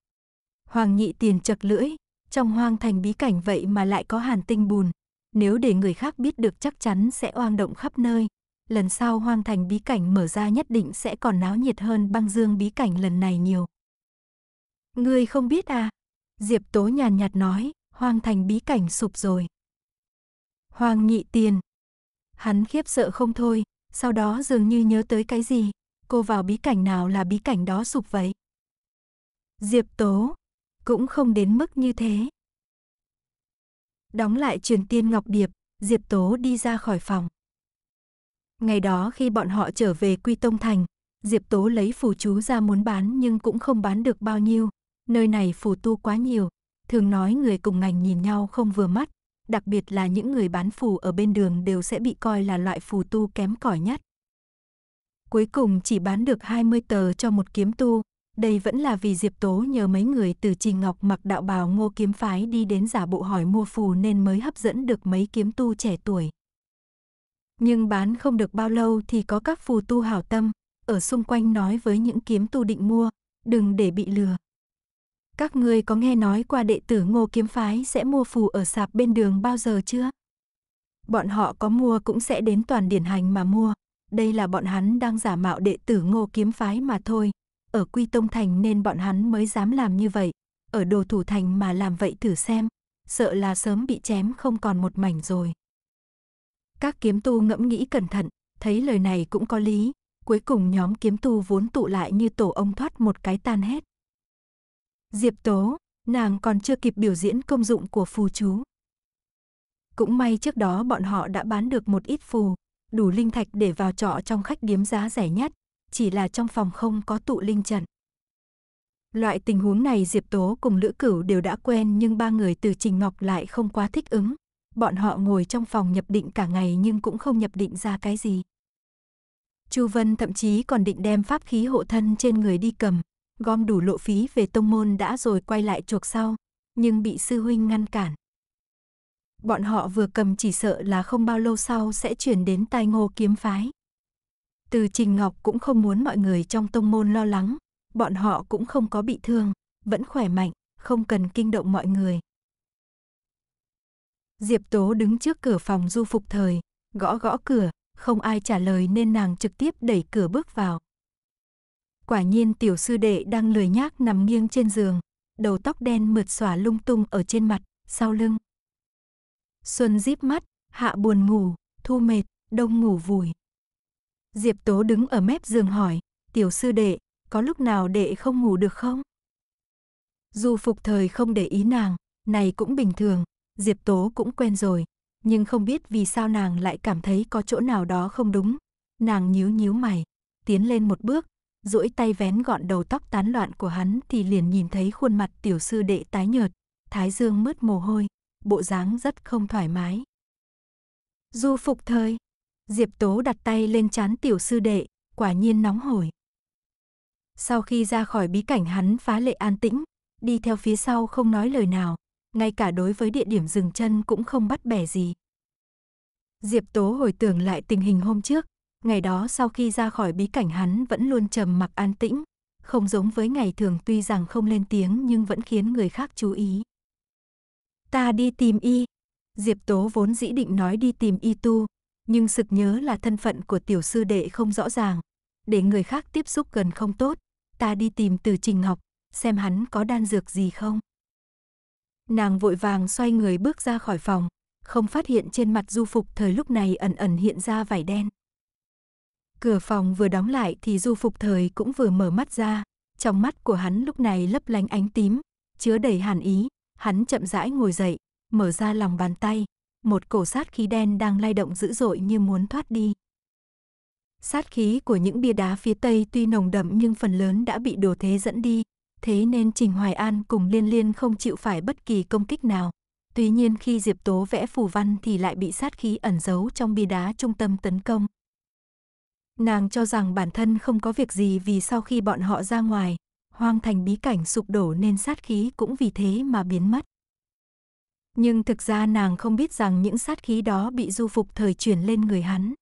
Speaker 1: Hoàng nhị tiền chật lưỡi, trong hoang thành bí cảnh vậy mà lại có hàn tinh bùn. Nếu để người khác biết được chắc chắn sẽ oang động khắp nơi, lần sau hoang thành bí cảnh mở ra nhất định sẽ còn náo nhiệt hơn băng dương bí cảnh lần này nhiều. Ngươi không biết à? Diệp Tố nhàn nhạt nói, hoang thành bí cảnh sụp rồi. Hoàng nhị tiền. Hắn khiếp sợ không thôi, sau đó dường như nhớ tới cái gì, cô vào bí cảnh nào là bí cảnh đó sụp vậy. Diệp Tố, cũng không đến mức như thế. Đóng lại truyền tiên Ngọc Điệp, Diệp Tố đi ra khỏi phòng. Ngày đó khi bọn họ trở về Quy Tông Thành, Diệp Tố lấy phù chú ra muốn bán nhưng cũng không bán được bao nhiêu. Nơi này phù tu quá nhiều, thường nói người cùng ngành nhìn nhau không vừa mắt, đặc biệt là những người bán phù ở bên đường đều sẽ bị coi là loại phù tu kém cỏi nhất. Cuối cùng chỉ bán được 20 tờ cho một kiếm tu, đây vẫn là vì Diệp Tố nhờ mấy người từ trì Ngọc mặc đạo bào ngô kiếm phái đi đến giả bộ hỏi mua phù nên mới hấp dẫn được mấy kiếm tu trẻ tuổi. Nhưng bán không được bao lâu thì có các phù tu hảo tâm, ở xung quanh nói với những kiếm tu định mua, đừng để bị lừa. Các ngươi có nghe nói qua đệ tử ngô kiếm phái sẽ mua phù ở sạp bên đường bao giờ chưa? Bọn họ có mua cũng sẽ đến toàn điển hành mà mua. Đây là bọn hắn đang giả mạo đệ tử ngô kiếm phái mà thôi. Ở Quy Tông Thành nên bọn hắn mới dám làm như vậy. Ở đồ thủ thành mà làm vậy thử xem. Sợ là sớm bị chém không còn một mảnh rồi. Các kiếm tu ngẫm nghĩ cẩn thận, thấy lời này cũng có lý, cuối cùng nhóm kiếm tu vốn tụ lại như tổ ông thoát một cái tan hết. Diệp Tố, nàng còn chưa kịp biểu diễn công dụng của phù chú. Cũng may trước đó bọn họ đã bán được một ít phù, đủ linh thạch để vào trọ trong khách điếm giá rẻ nhất, chỉ là trong phòng không có tụ linh trận. Loại tình huống này Diệp Tố cùng Lữ Cửu đều đã quen nhưng ba người từ Trình Ngọc lại không quá thích ứng bọn họ ngồi trong phòng nhập định cả ngày nhưng cũng không nhập định ra cái gì. Chu Vân thậm chí còn định đem pháp khí hộ thân trên người đi cầm, gom đủ lộ phí về tông môn đã rồi quay lại chuộc sau, nhưng bị sư huynh ngăn cản. Bọn họ vừa cầm chỉ sợ là không bao lâu sau sẽ chuyển đến tai ngô kiếm phái. Từ Trình Ngọc cũng không muốn mọi người trong tông môn lo lắng, bọn họ cũng không có bị thương, vẫn khỏe mạnh, không cần kinh động mọi người. Diệp Tố đứng trước cửa phòng du phục thời, gõ gõ cửa, không ai trả lời nên nàng trực tiếp đẩy cửa bước vào. Quả nhiên tiểu sư đệ đang lười nhác nằm nghiêng trên giường, đầu tóc đen mượt xòa lung tung ở trên mặt, sau lưng. Xuân díp mắt, hạ buồn ngủ, thu mệt, đông ngủ vùi. Diệp Tố đứng ở mép giường hỏi, tiểu sư đệ, có lúc nào đệ không ngủ được không? Du phục thời không để ý nàng, này cũng bình thường, Diệp Tố cũng quen rồi, nhưng không biết vì sao nàng lại cảm thấy có chỗ nào đó không đúng. Nàng nhíu nhíu mày, tiến lên một bước, duỗi tay vén gọn đầu tóc tán loạn của hắn thì liền nhìn thấy khuôn mặt tiểu sư đệ tái nhợt, thái dương mướt mồ hôi, bộ dáng rất không thoải mái. Du phục thời, Diệp Tố đặt tay lên chán tiểu sư đệ, quả nhiên nóng hổi. Sau khi ra khỏi bí cảnh hắn phá lệ an tĩnh, đi theo phía sau không nói lời nào, ngay cả đối với địa điểm dừng chân cũng không bắt bẻ gì. Diệp Tố hồi tưởng lại tình hình hôm trước, ngày đó sau khi ra khỏi bí cảnh hắn vẫn luôn trầm mặc an tĩnh, không giống với ngày thường tuy rằng không lên tiếng nhưng vẫn khiến người khác chú ý. Ta đi tìm y. Diệp Tố vốn dĩ định nói đi tìm y tu, nhưng sực nhớ là thân phận của tiểu sư đệ không rõ ràng, để người khác tiếp xúc gần không tốt, ta đi tìm Từ Trình Ngọc, xem hắn có đan dược gì không. Nàng vội vàng xoay người bước ra khỏi phòng, không phát hiện trên mặt du phục thời lúc này ẩn ẩn hiện ra vải đen. Cửa phòng vừa đóng lại thì du phục thời cũng vừa mở mắt ra, trong mắt của hắn lúc này lấp lánh ánh tím, chứa đầy hàn ý, hắn chậm rãi ngồi dậy, mở ra lòng bàn tay, một cổ sát khí đen đang lay động dữ dội như muốn thoát đi. Sát khí của những bia đá phía Tây tuy nồng đậm nhưng phần lớn đã bị đồ thế dẫn đi, thế nên Trình Hoài An cùng Liên Liên không chịu phải bất kỳ công kích nào. Tuy nhiên khi Diệp Tố vẽ phù văn thì lại bị sát khí ẩn giấu trong bia đá trung tâm tấn công. Nàng cho rằng bản thân không có việc gì vì sau khi bọn họ ra ngoài, hoang thành bí cảnh sụp đổ nên sát khí cũng vì thế mà biến mất. Nhưng thực ra nàng không biết rằng những sát khí đó bị du phục thời chuyển lên người hắn.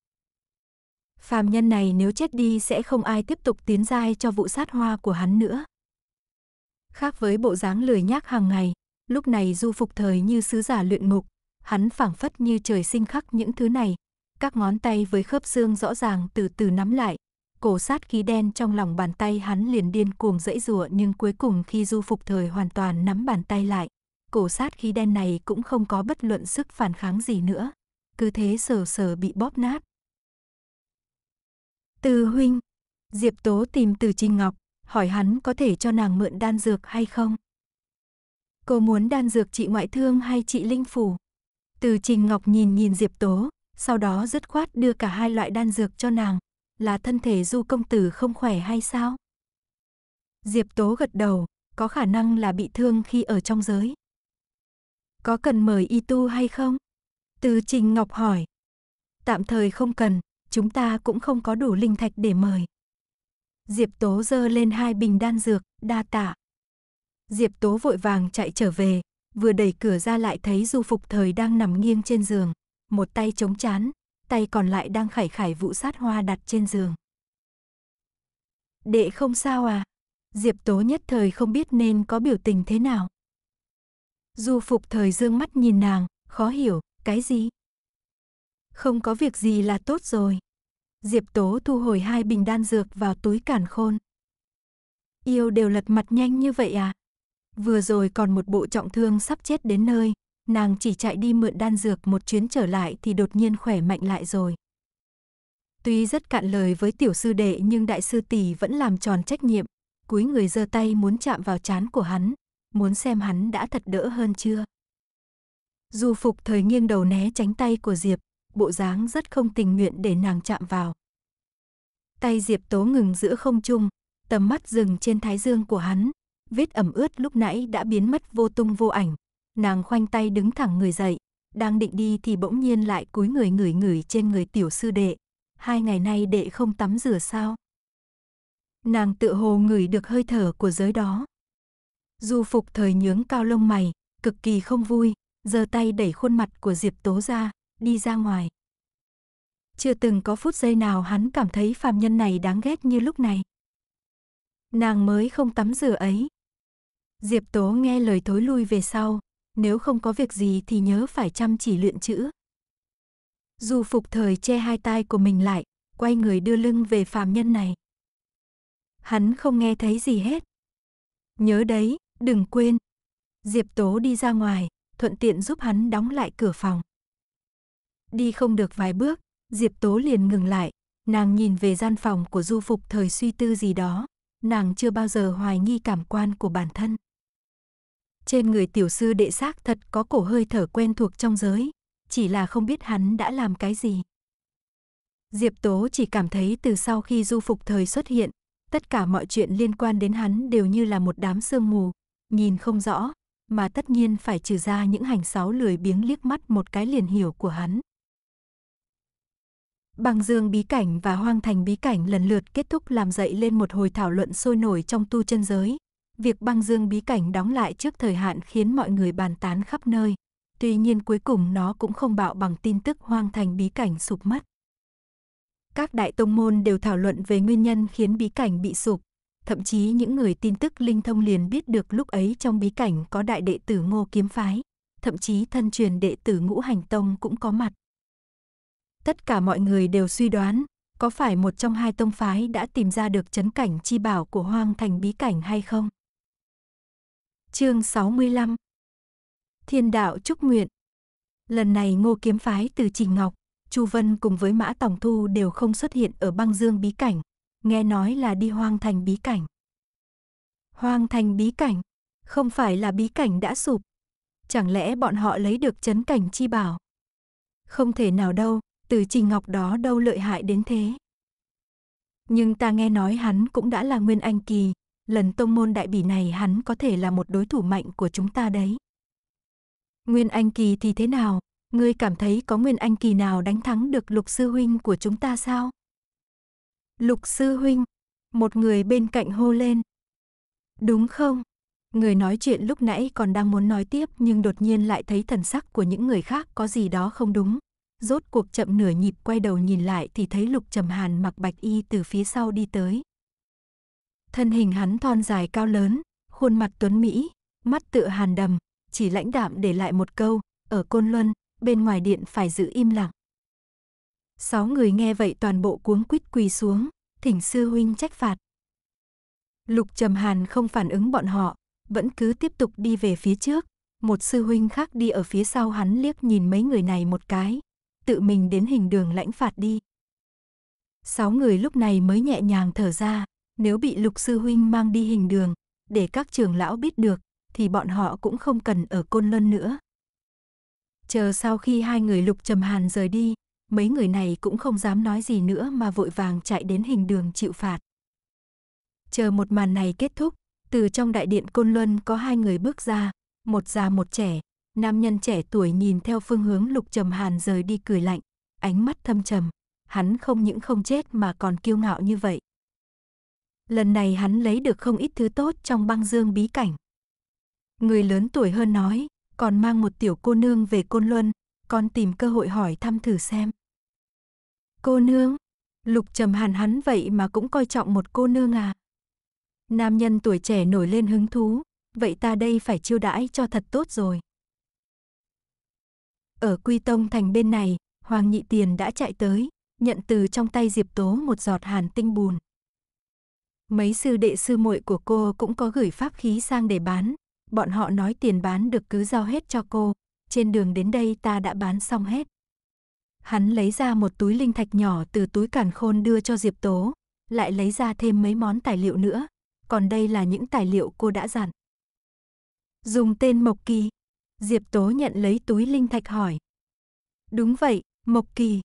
Speaker 1: Phàm nhân này nếu chết đi sẽ không ai tiếp tục tiến giai cho vụ sát hoa của hắn nữa. Khác với bộ dáng lười nhác hàng ngày, lúc này du phục thời như sứ giả luyện ngục, hắn phảng phất như trời sinh khắc những thứ này. Các ngón tay với khớp xương rõ ràng từ từ nắm lại, cổ sát khí đen trong lòng bàn tay hắn liền điên cuồng dãy rủa nhưng cuối cùng khi du phục thời hoàn toàn nắm bàn tay lại, cổ sát khí đen này cũng không có bất luận sức phản kháng gì nữa, cứ thế sờ sờ bị bóp nát. Từ huynh, Diệp Tố tìm Từ Trinh Ngọc, hỏi hắn có thể cho nàng mượn đan dược hay không. Cô muốn đan dược chị ngoại thương hay chị linh phủ? Từ Trình Ngọc nhìn nhìn Diệp Tố, sau đó dứt khoát đưa cả hai loại đan dược cho nàng. Là thân thể du công tử không khỏe hay sao? Diệp Tố gật đầu, có khả năng là bị thương khi ở trong giới. Có cần mời y tu hay không? Từ Trình Ngọc hỏi. Tạm thời không cần, chúng ta cũng không có đủ linh thạch để mời. Diệp Tố giơ lên hai bình đan dược, đa tạ. Diệp Tố vội vàng chạy trở về, vừa đẩy cửa ra lại thấy Du Phục Thời đang nằm nghiêng trên giường, một tay chống chán, tay còn lại đang khải khải vụ sát hoa đặt trên giường. Đệ không sao à? Diệp Tố nhất thời không biết nên có biểu tình thế nào. Du Phục Thời dương mắt nhìn nàng, khó hiểu, cái gì? Không có việc gì là tốt rồi. Diệp Tố thu hồi hai bình đan dược vào túi cản khôn. Yêu đều lật mặt nhanh như vậy à? Vừa rồi còn một bộ trọng thương sắp chết đến nơi, nàng chỉ chạy đi mượn đan dược một chuyến trở lại thì đột nhiên khỏe mạnh lại rồi. Tuy rất cạn lời với tiểu sư đệ nhưng đại sư tỷ vẫn làm tròn trách nhiệm, cúi người giơ tay muốn chạm vào chán của hắn, muốn xem hắn đã thật đỡ hơn chưa. Du phục thời nghiêng đầu né tránh tay của Diệp, bộ dáng rất không tình nguyện để nàng chạm vào. Tay Diệp Tố ngừng giữa không trung, tầm mắt dừng trên thái dương của hắn, vết ẩm ướt lúc nãy đã biến mất vô tung vô ảnh. Nàng khoanh tay đứng thẳng người dậy, đang định đi thì bỗng nhiên lại cúi người ngửi ngửi trên người tiểu sư đệ. Hai ngày nay đệ không tắm rửa sao? Nàng tự hồ ngửi được hơi thở của giới đó. Du phục thời nhướng cao lông mày, cực kỳ không vui, giơ tay đẩy khuôn mặt của Diệp Tố ra, đi ra ngoài. Chưa từng có phút giây nào hắn cảm thấy phàm nhân này đáng ghét như lúc này. Nàng mới không tắm rửa ấy. Diệp Tố nghe lời thối lui về sau, nếu không có việc gì thì nhớ phải chăm chỉ luyện chữ. Dù phục thời che hai tay của mình lại, quay người đưa lưng về phàm nhân này. Hắn không nghe thấy gì hết. Nhớ đấy, đừng quên. Diệp Tố đi ra ngoài, thuận tiện giúp hắn đóng lại cửa phòng. Đi không được vài bước, Diệp Tố liền ngừng lại, nàng nhìn về gian phòng của du phục thời suy tư gì đó, nàng chưa bao giờ hoài nghi cảm quan của bản thân. Trên người tiểu sư đệ xác thật có cổ hơi thở quen thuộc trong giới, chỉ là không biết hắn đã làm cái gì. Diệp Tố chỉ cảm thấy từ sau khi du phục thời xuất hiện, tất cả mọi chuyện liên quan đến hắn đều như là một đám sương mù, nhìn không rõ, mà tất nhiên phải trừ ra những hành sáu lười biếng liếc mắt một cái liền hiểu của hắn. Băng Dương bí cảnh và Hoang Thành bí cảnh lần lượt kết thúc làm dậy lên một hồi thảo luận sôi nổi trong tu chân giới. Việc băng dương bí cảnh đóng lại trước thời hạn khiến mọi người bàn tán khắp nơi. Tuy nhiên cuối cùng nó cũng không bạo bằng tin tức hoang thành bí cảnh sụp mất. Các đại tông môn đều thảo luận về nguyên nhân khiến bí cảnh bị sụp. Thậm chí những người tin tức linh thông liền biết được lúc ấy trong bí cảnh có đại đệ tử ngô kiếm phái. Thậm chí thân truyền đệ tử ngũ hành tông cũng có mặt. Tất cả mọi người đều suy đoán, có phải một trong hai tông phái đã tìm ra được chấn cảnh chi bảo của hoang thành bí cảnh hay không? Chương 65 Thiên đạo chúc nguyện Lần này ngô kiếm phái từ Trình Ngọc, Chu Vân cùng với Mã Tòng Thu đều không xuất hiện ở băng dương bí cảnh, nghe nói là đi hoang thành bí cảnh. Hoang thành bí cảnh, không phải là bí cảnh đã sụp. Chẳng lẽ bọn họ lấy được chấn cảnh chi bảo? Không thể nào đâu, từ Trình Ngọc đó đâu lợi hại đến thế. Nhưng ta nghe nói hắn cũng đã là Nguyên Anh Kỳ, lần tông môn đại bỉ này hắn có thể là một đối thủ mạnh của chúng ta đấy. Nguyên Anh Kỳ thì thế nào, ngươi cảm thấy có Nguyên Anh Kỳ nào đánh thắng được lục sư huynh của chúng ta sao? Lục sư huynh, một người bên cạnh hô lên. Đúng không? Người nói chuyện lúc nãy còn đang muốn nói tiếp nhưng đột nhiên lại thấy thần sắc của những người khác có gì đó không đúng, rốt cuộc chậm nửa nhịp quay đầu nhìn lại thì thấy Lục Trầm Hàn mặc bạch y từ phía sau đi tới. Thân hình hắn thon dài cao lớn, khuôn mặt tuấn mỹ, mắt tựa hàn đầm, chỉ lãnh đạm để lại một câu, ở Côn Luân, bên ngoài điện phải giữ im lặng. Sáu người nghe vậy toàn bộ cuống quýt quỳ xuống, thỉnh sư huynh trách phạt. Lục Trầm Hàn không phản ứng bọn họ, vẫn cứ tiếp tục đi về phía trước, một sư huynh khác đi ở phía sau hắn liếc nhìn mấy người này một cái, tự mình đến hình đường lãnh phạt đi. Sáu người lúc này mới nhẹ nhàng thở ra, nếu bị lục sư huynh mang đi hình đường, để các trường lão biết được, thì bọn họ cũng không cần ở côn luân nữa. Chờ sau khi hai người lục trầm hàn rời đi, mấy người này cũng không dám nói gì nữa mà vội vàng chạy đến hình đường chịu phạt. Chờ một màn này kết thúc, từ trong đại điện Côn Luân có hai người bước ra, một già một trẻ, Nam nhân trẻ tuổi nhìn theo phương hướng Lục Trầm Hàn rời đi cười lạnh, ánh mắt thâm trầm, hắn không những không chết mà còn kiêu ngạo như vậy. Lần này hắn lấy được không ít thứ tốt trong băng dương bí cảnh. Người lớn tuổi hơn nói, còn mang một tiểu cô nương về Côn Luân, con tìm cơ hội hỏi thăm thử xem. Cô nương, Lục Trầm Hàn hắn vậy mà cũng coi trọng một cô nương à? Nam nhân tuổi trẻ nổi lên hứng thú, vậy ta đây phải chiêu đãi cho thật tốt rồi. Ở Quy Tông thành bên này, Hoàng Nhị Tiền đã chạy tới, nhận từ trong tay Diệp Tố một giọt hàn tinh bùn. Mấy sư đệ sư muội của cô cũng có gửi pháp khí sang để bán, bọn họ nói tiền bán được cứ giao hết cho cô, trên đường đến đây ta đã bán xong hết. Hắn lấy ra một túi linh thạch nhỏ từ túi càn khôn đưa cho Diệp Tố, lại lấy ra thêm mấy món tài liệu nữa, còn đây là những tài liệu cô đã dặn. Dùng tên Mộc Kỳ, Diệp Tố nhận lấy túi linh thạch hỏi. Đúng vậy, Mộc Kỳ.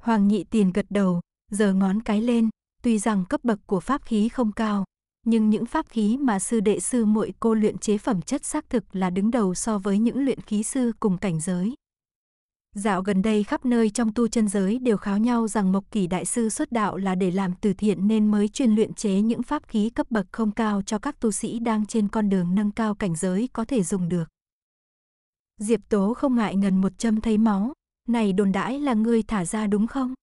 Speaker 1: Hoàng nhị tiền gật đầu, giờ ngón cái lên, tuy rằng cấp bậc của pháp khí không cao, nhưng những pháp khí mà sư đệ sư muội cô luyện chế phẩm chất xác thực là đứng đầu so với những luyện khí sư cùng cảnh giới. Dạo gần đây khắp nơi trong tu chân giới đều kháo nhau rằng Mộc Kỳ đại sư xuất đạo là để làm từ thiện nên mới chuyên luyện chế những pháp khí cấp bậc không cao cho các tu sĩ đang trên con đường nâng cao cảnh giới có thể dùng được. Diệp Tố không ngại ngần một châm thấy máu, này đồn đãi là ngươi thả ra đúng không?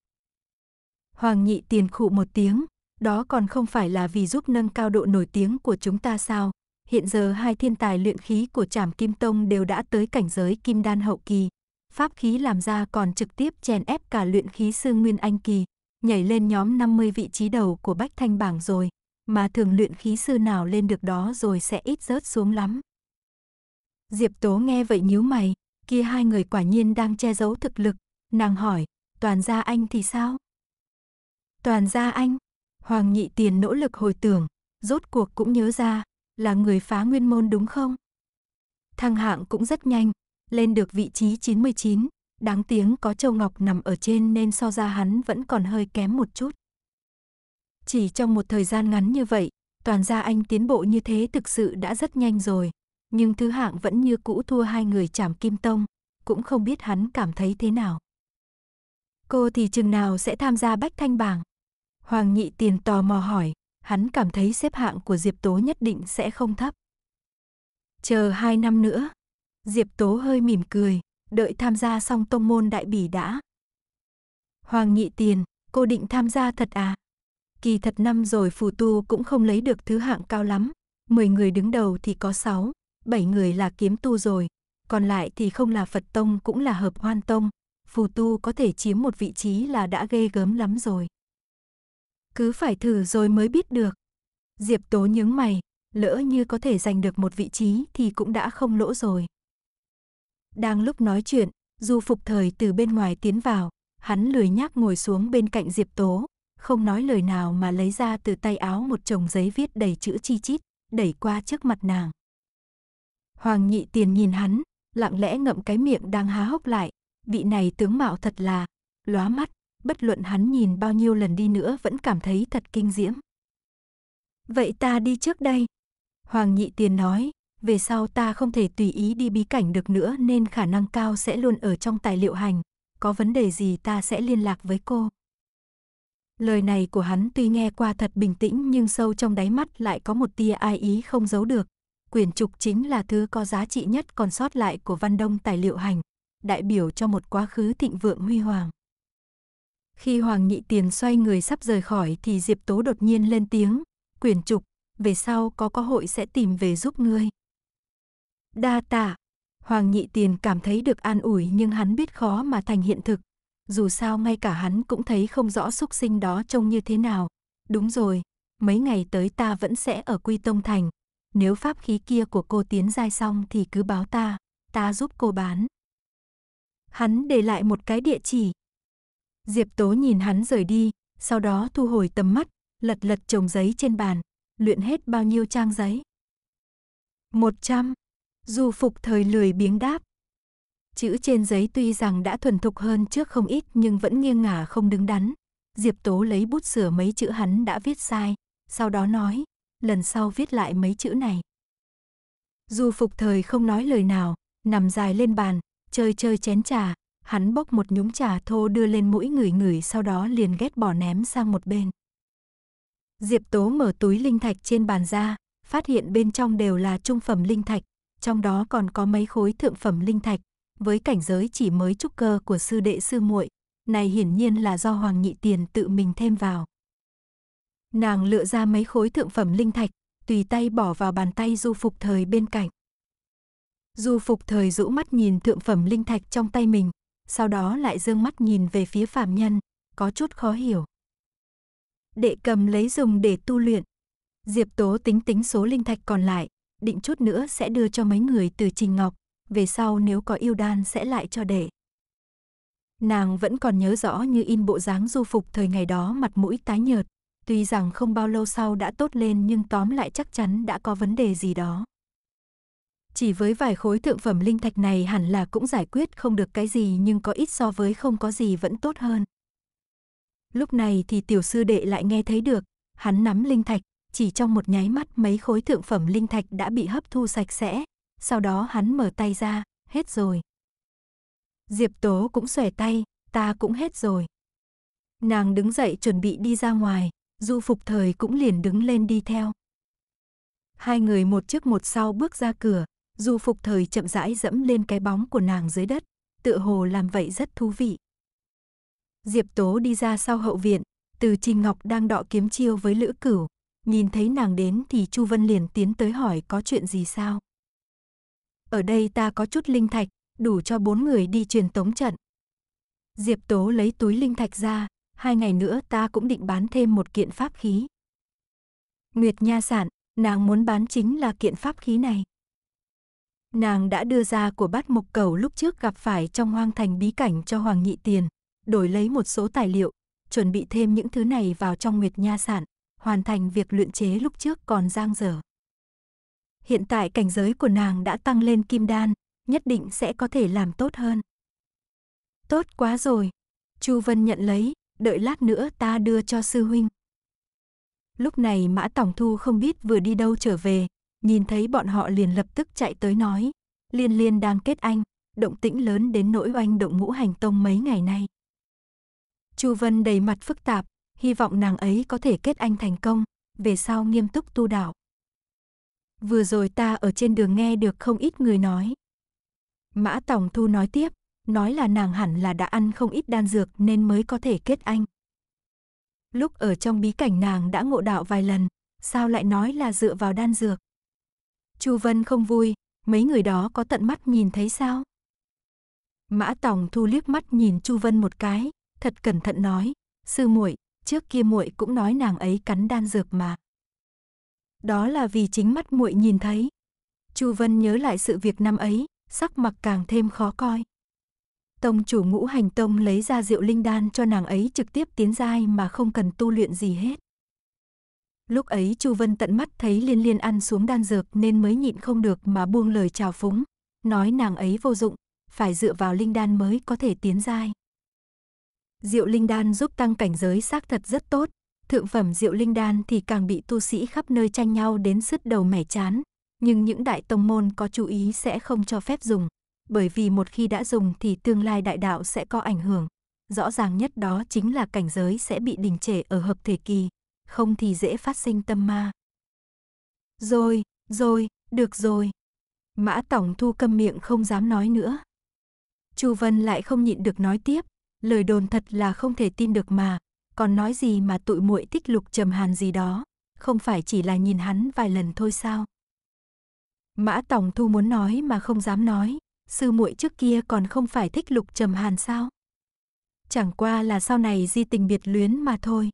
Speaker 1: Hoàng nhị tiền khụ một tiếng, đó còn không phải là vì giúp nâng cao độ nổi tiếng của chúng ta sao? Hiện giờ hai thiên tài luyện khí của Trảm Kim Tông đều đã tới cảnh giới Kim Đan hậu kỳ. Pháp khí làm ra còn trực tiếp chèn ép cả luyện khí sư Nguyên Anh kỳ, nhảy lên nhóm 50 vị trí đầu của Bách Thanh bảng rồi, mà thường luyện khí sư nào lên được đó rồi sẽ ít rớt xuống lắm. Diệp Tố nghe vậy nhíu mày, kia hai người quả nhiên đang che giấu thực lực, nàng hỏi, toàn gia anh thì sao? Toàn gia anh, Hoàng Nhị Tiền nỗ lực hồi tưởng, rốt cuộc cũng nhớ ra, là người phá nguyên môn đúng không? Thăng hạng cũng rất nhanh, lên được vị trí 99, đáng tiếng có Châu Ngọc nằm ở trên nên so ra hắn vẫn còn hơi kém một chút. Chỉ trong một thời gian ngắn như vậy, toàn gia anh tiến bộ như thế thực sự đã rất nhanh rồi nhưng thứ hạng vẫn như cũ thua hai người chảm kim tông, cũng không biết hắn cảm thấy thế nào. Cô thì chừng nào sẽ tham gia bách thanh bảng? Hoàng nhị tiền tò mò hỏi, hắn cảm thấy xếp hạng của Diệp Tố nhất định sẽ không thấp. Chờ hai năm nữa. Diệp Tố hơi mỉm cười, đợi tham gia xong tông môn đại bỉ đã. Hoàng nhị tiền, cô định tham gia thật à? Kỳ thật năm rồi phù tu cũng không lấy được thứ hạng cao lắm. 10 người đứng đầu thì có 6, bảy người là kiếm tu rồi, còn lại thì không là Phật tông cũng là hợp hoan tông, phù tu có thể chiếm một vị trí là đã ghê gớm lắm rồi. Cứ phải thử rồi mới biết được. Diệp Tố nhướng mày, lỡ như có thể giành được một vị trí thì cũng đã không lỗ rồi. Đang lúc nói chuyện, Du Phục Thời từ bên ngoài tiến vào, hắn lười nhác ngồi xuống bên cạnh Diệp Tố, không nói lời nào mà lấy ra từ tay áo một chồng giấy viết đầy chữ chi chít, đẩy qua trước mặt nàng. Hoàng nhị tiền nhìn hắn, lặng lẽ ngậm cái miệng đang há hốc lại, vị này tướng mạo thật là lóa mắt, bất luận hắn nhìn bao nhiêu lần đi nữa vẫn cảm thấy thật kinh diễm. Vậy ta đi trước đây. Hoàng nhị tiền nói, về sau ta không thể tùy ý đi bí cảnh được nữa nên khả năng cao sẽ luôn ở trong tài liệu hành. Có vấn đề gì ta sẽ liên lạc với cô. Lời này của hắn tuy nghe qua thật bình tĩnh nhưng sâu trong đáy mắt lại có một tia ai ý không giấu được, quyển trục chính là thứ có giá trị nhất còn sót lại của Văn Đông tài liệu hành, đại biểu cho một quá khứ thịnh vượng huy hoàng. Khi Hoàng Nhị Tiền xoay người sắp rời khỏi thì Diệp Tố đột nhiên lên tiếng, quyển trục, về sau có cơ hội sẽ tìm về giúp ngươi. Đa tạ, Hoàng Nhị Tiền cảm thấy được an ủi nhưng hắn biết khó mà thành hiện thực. Dù sao ngay cả hắn cũng thấy không rõ xúc sinh đó trông như thế nào. Đúng rồi, mấy ngày tới ta vẫn sẽ ở Quy Tông Thành, nếu pháp khí kia của cô tiến giai xong thì cứ báo ta, ta giúp cô bán. Hắn để lại một cái địa chỉ. Diệp Tố nhìn hắn rời đi, sau đó thu hồi tầm mắt, lật lật chồng giấy trên bàn, luyện hết bao nhiêu trang giấy. Một trăm. dù phục thời lười biếng đáp. Chữ trên giấy tuy rằng đã thuần thục hơn trước không ít nhưng vẫn nghiêng ngả không đứng đắn. Diệp Tố lấy bút sửa mấy chữ hắn đã viết sai, sau đó nói, lần sau viết lại mấy chữ này. Dù phục thời không nói lời nào, nằm dài lên bàn, chơi chơi chén trà, hắn bốc một nhúng trà thô đưa lên mũi người người sau đó liền ghét bỏ ném sang một bên. Diệp Tố mở túi linh thạch trên bàn ra, phát hiện bên trong đều là trung phẩm linh thạch, trong đó còn có mấy khối thượng phẩm linh thạch, với cảnh giới chỉ mới trúc cơ của sư đệ sư muội, này hiển nhiên là do Hoàng Nhị Tiền tự mình thêm vào. Nàng lựa ra mấy khối thượng phẩm linh thạch, tùy tay bỏ vào bàn tay du phục thời bên cạnh. Du phục thời rũ mắt nhìn thượng phẩm linh thạch trong tay mình, sau đó lại dương mắt nhìn về phía phạm nhân, có chút khó hiểu. Đệ cầm lấy dùng để tu luyện. Diệp Tố tính tính số linh thạch còn lại, định chút nữa sẽ đưa cho mấy người từ Trình Ngọc, về sau nếu có yêu đan sẽ lại cho đệ. Nàng vẫn còn nhớ rõ như in bộ dáng du phục thời ngày đó mặt mũi tái nhợt, Tuy rằng không bao lâu sau đã tốt lên nhưng tóm lại chắc chắn đã có vấn đề gì đó. Chỉ với vài khối thượng phẩm linh thạch này hẳn là cũng giải quyết không được cái gì nhưng có ít so với không có gì vẫn tốt hơn. Lúc này thì tiểu sư đệ lại nghe thấy được, hắn nắm linh thạch, chỉ trong một nháy mắt mấy khối thượng phẩm linh thạch đã bị hấp thu sạch sẽ, sau đó hắn mở tay ra, hết rồi. Diệp Tố cũng xòe tay, ta cũng hết rồi. Nàng đứng dậy chuẩn bị đi ra ngoài, Du Phục Thời cũng liền đứng lên đi theo. Hai người một trước một sau bước ra cửa, Du Phục Thời chậm rãi dẫm lên cái bóng của nàng dưới đất, tựa hồ làm vậy rất thú vị. Diệp Tố đi ra sau hậu viện, từ Trình Ngọc đang đọ kiếm chiêu với Lữ Cửu, nhìn thấy nàng đến thì Chu Vân liền tiến tới hỏi có chuyện gì sao. Ở đây ta có chút linh thạch, đủ cho bốn người đi truyền tống trận. Diệp Tố lấy túi linh thạch ra, hai ngày nữa ta cũng định bán thêm một kiện pháp khí. Nguyệt Nha sản, nàng muốn bán chính là kiện pháp khí này. Nàng đã đưa ra của bát Mục cầu lúc trước gặp phải trong hoang thành bí cảnh cho Hoàng Nhị Tiền, đổi lấy một số tài liệu, chuẩn bị thêm những thứ này vào trong Nguyệt Nha sản, hoàn thành việc luyện chế lúc trước còn giang dở. Hiện tại cảnh giới của nàng đã tăng lên kim đan, nhất định sẽ có thể làm tốt hơn. Tốt quá rồi. Chu Vân nhận lấy, đợi lát nữa ta đưa cho sư huynh. Lúc này Mã Tổng Thu không biết vừa đi đâu trở về, nhìn thấy bọn họ liền lập tức chạy tới nói, liên liên đang kết anh, động tĩnh lớn đến nỗi oanh động ngũ hành tông mấy ngày nay. Chu Vân đầy mặt phức tạp, hy vọng nàng ấy có thể kết anh thành công, về sau nghiêm túc tu đạo. Vừa rồi ta ở trên đường nghe được không ít người nói. Mã Tổng Thu nói tiếp, nói là nàng hẳn là đã ăn không ít đan dược nên mới có thể kết anh. Lúc ở trong bí cảnh nàng đã ngộ đạo vài lần, sao lại nói là dựa vào đan dược? Chu Vân không vui, mấy người đó có tận mắt nhìn thấy sao? Mã Tòng thu liếc mắt nhìn Chu Vân một cái, thật cẩn thận nói, sư muội, trước kia muội cũng nói nàng ấy cắn đan dược mà. Đó là vì chính mắt muội nhìn thấy. Chu Vân nhớ lại sự việc năm ấy, sắc mặt càng thêm khó coi. Tông chủ ngũ hành tông lấy ra rượu linh đan cho nàng ấy trực tiếp tiến giai mà không cần tu luyện gì hết. Lúc ấy Chu Vân tận mắt thấy liên liên ăn xuống đan dược nên mới nhịn không được mà buông lời chào phúng, nói nàng ấy vô dụng, phải dựa vào linh đan mới có thể tiến giai. Rượu linh đan giúp tăng cảnh giới xác thật rất tốt, thượng phẩm rượu linh đan thì càng bị tu sĩ khắp nơi tranh nhau đến sứt đầu mẻ chán, nhưng những đại tông môn có chú ý sẽ không cho phép dùng bởi vì một khi đã dùng thì tương lai đại đạo sẽ có ảnh hưởng. Rõ ràng nhất đó chính là cảnh giới sẽ bị đình trệ ở hợp thể kỳ, không thì dễ phát sinh tâm ma. Rồi, rồi, được rồi. Mã Tổng Thu câm miệng không dám nói nữa. Chu Vân lại không nhịn được nói tiếp, lời đồn thật là không thể tin được mà, còn nói gì mà tụi muội thích lục trầm hàn gì đó, không phải chỉ là nhìn hắn vài lần thôi sao? Mã Tổng Thu muốn nói mà không dám nói, sư muội trước kia còn không phải thích lục trầm hàn sao? Chẳng qua là sau này di tình biệt luyến mà thôi.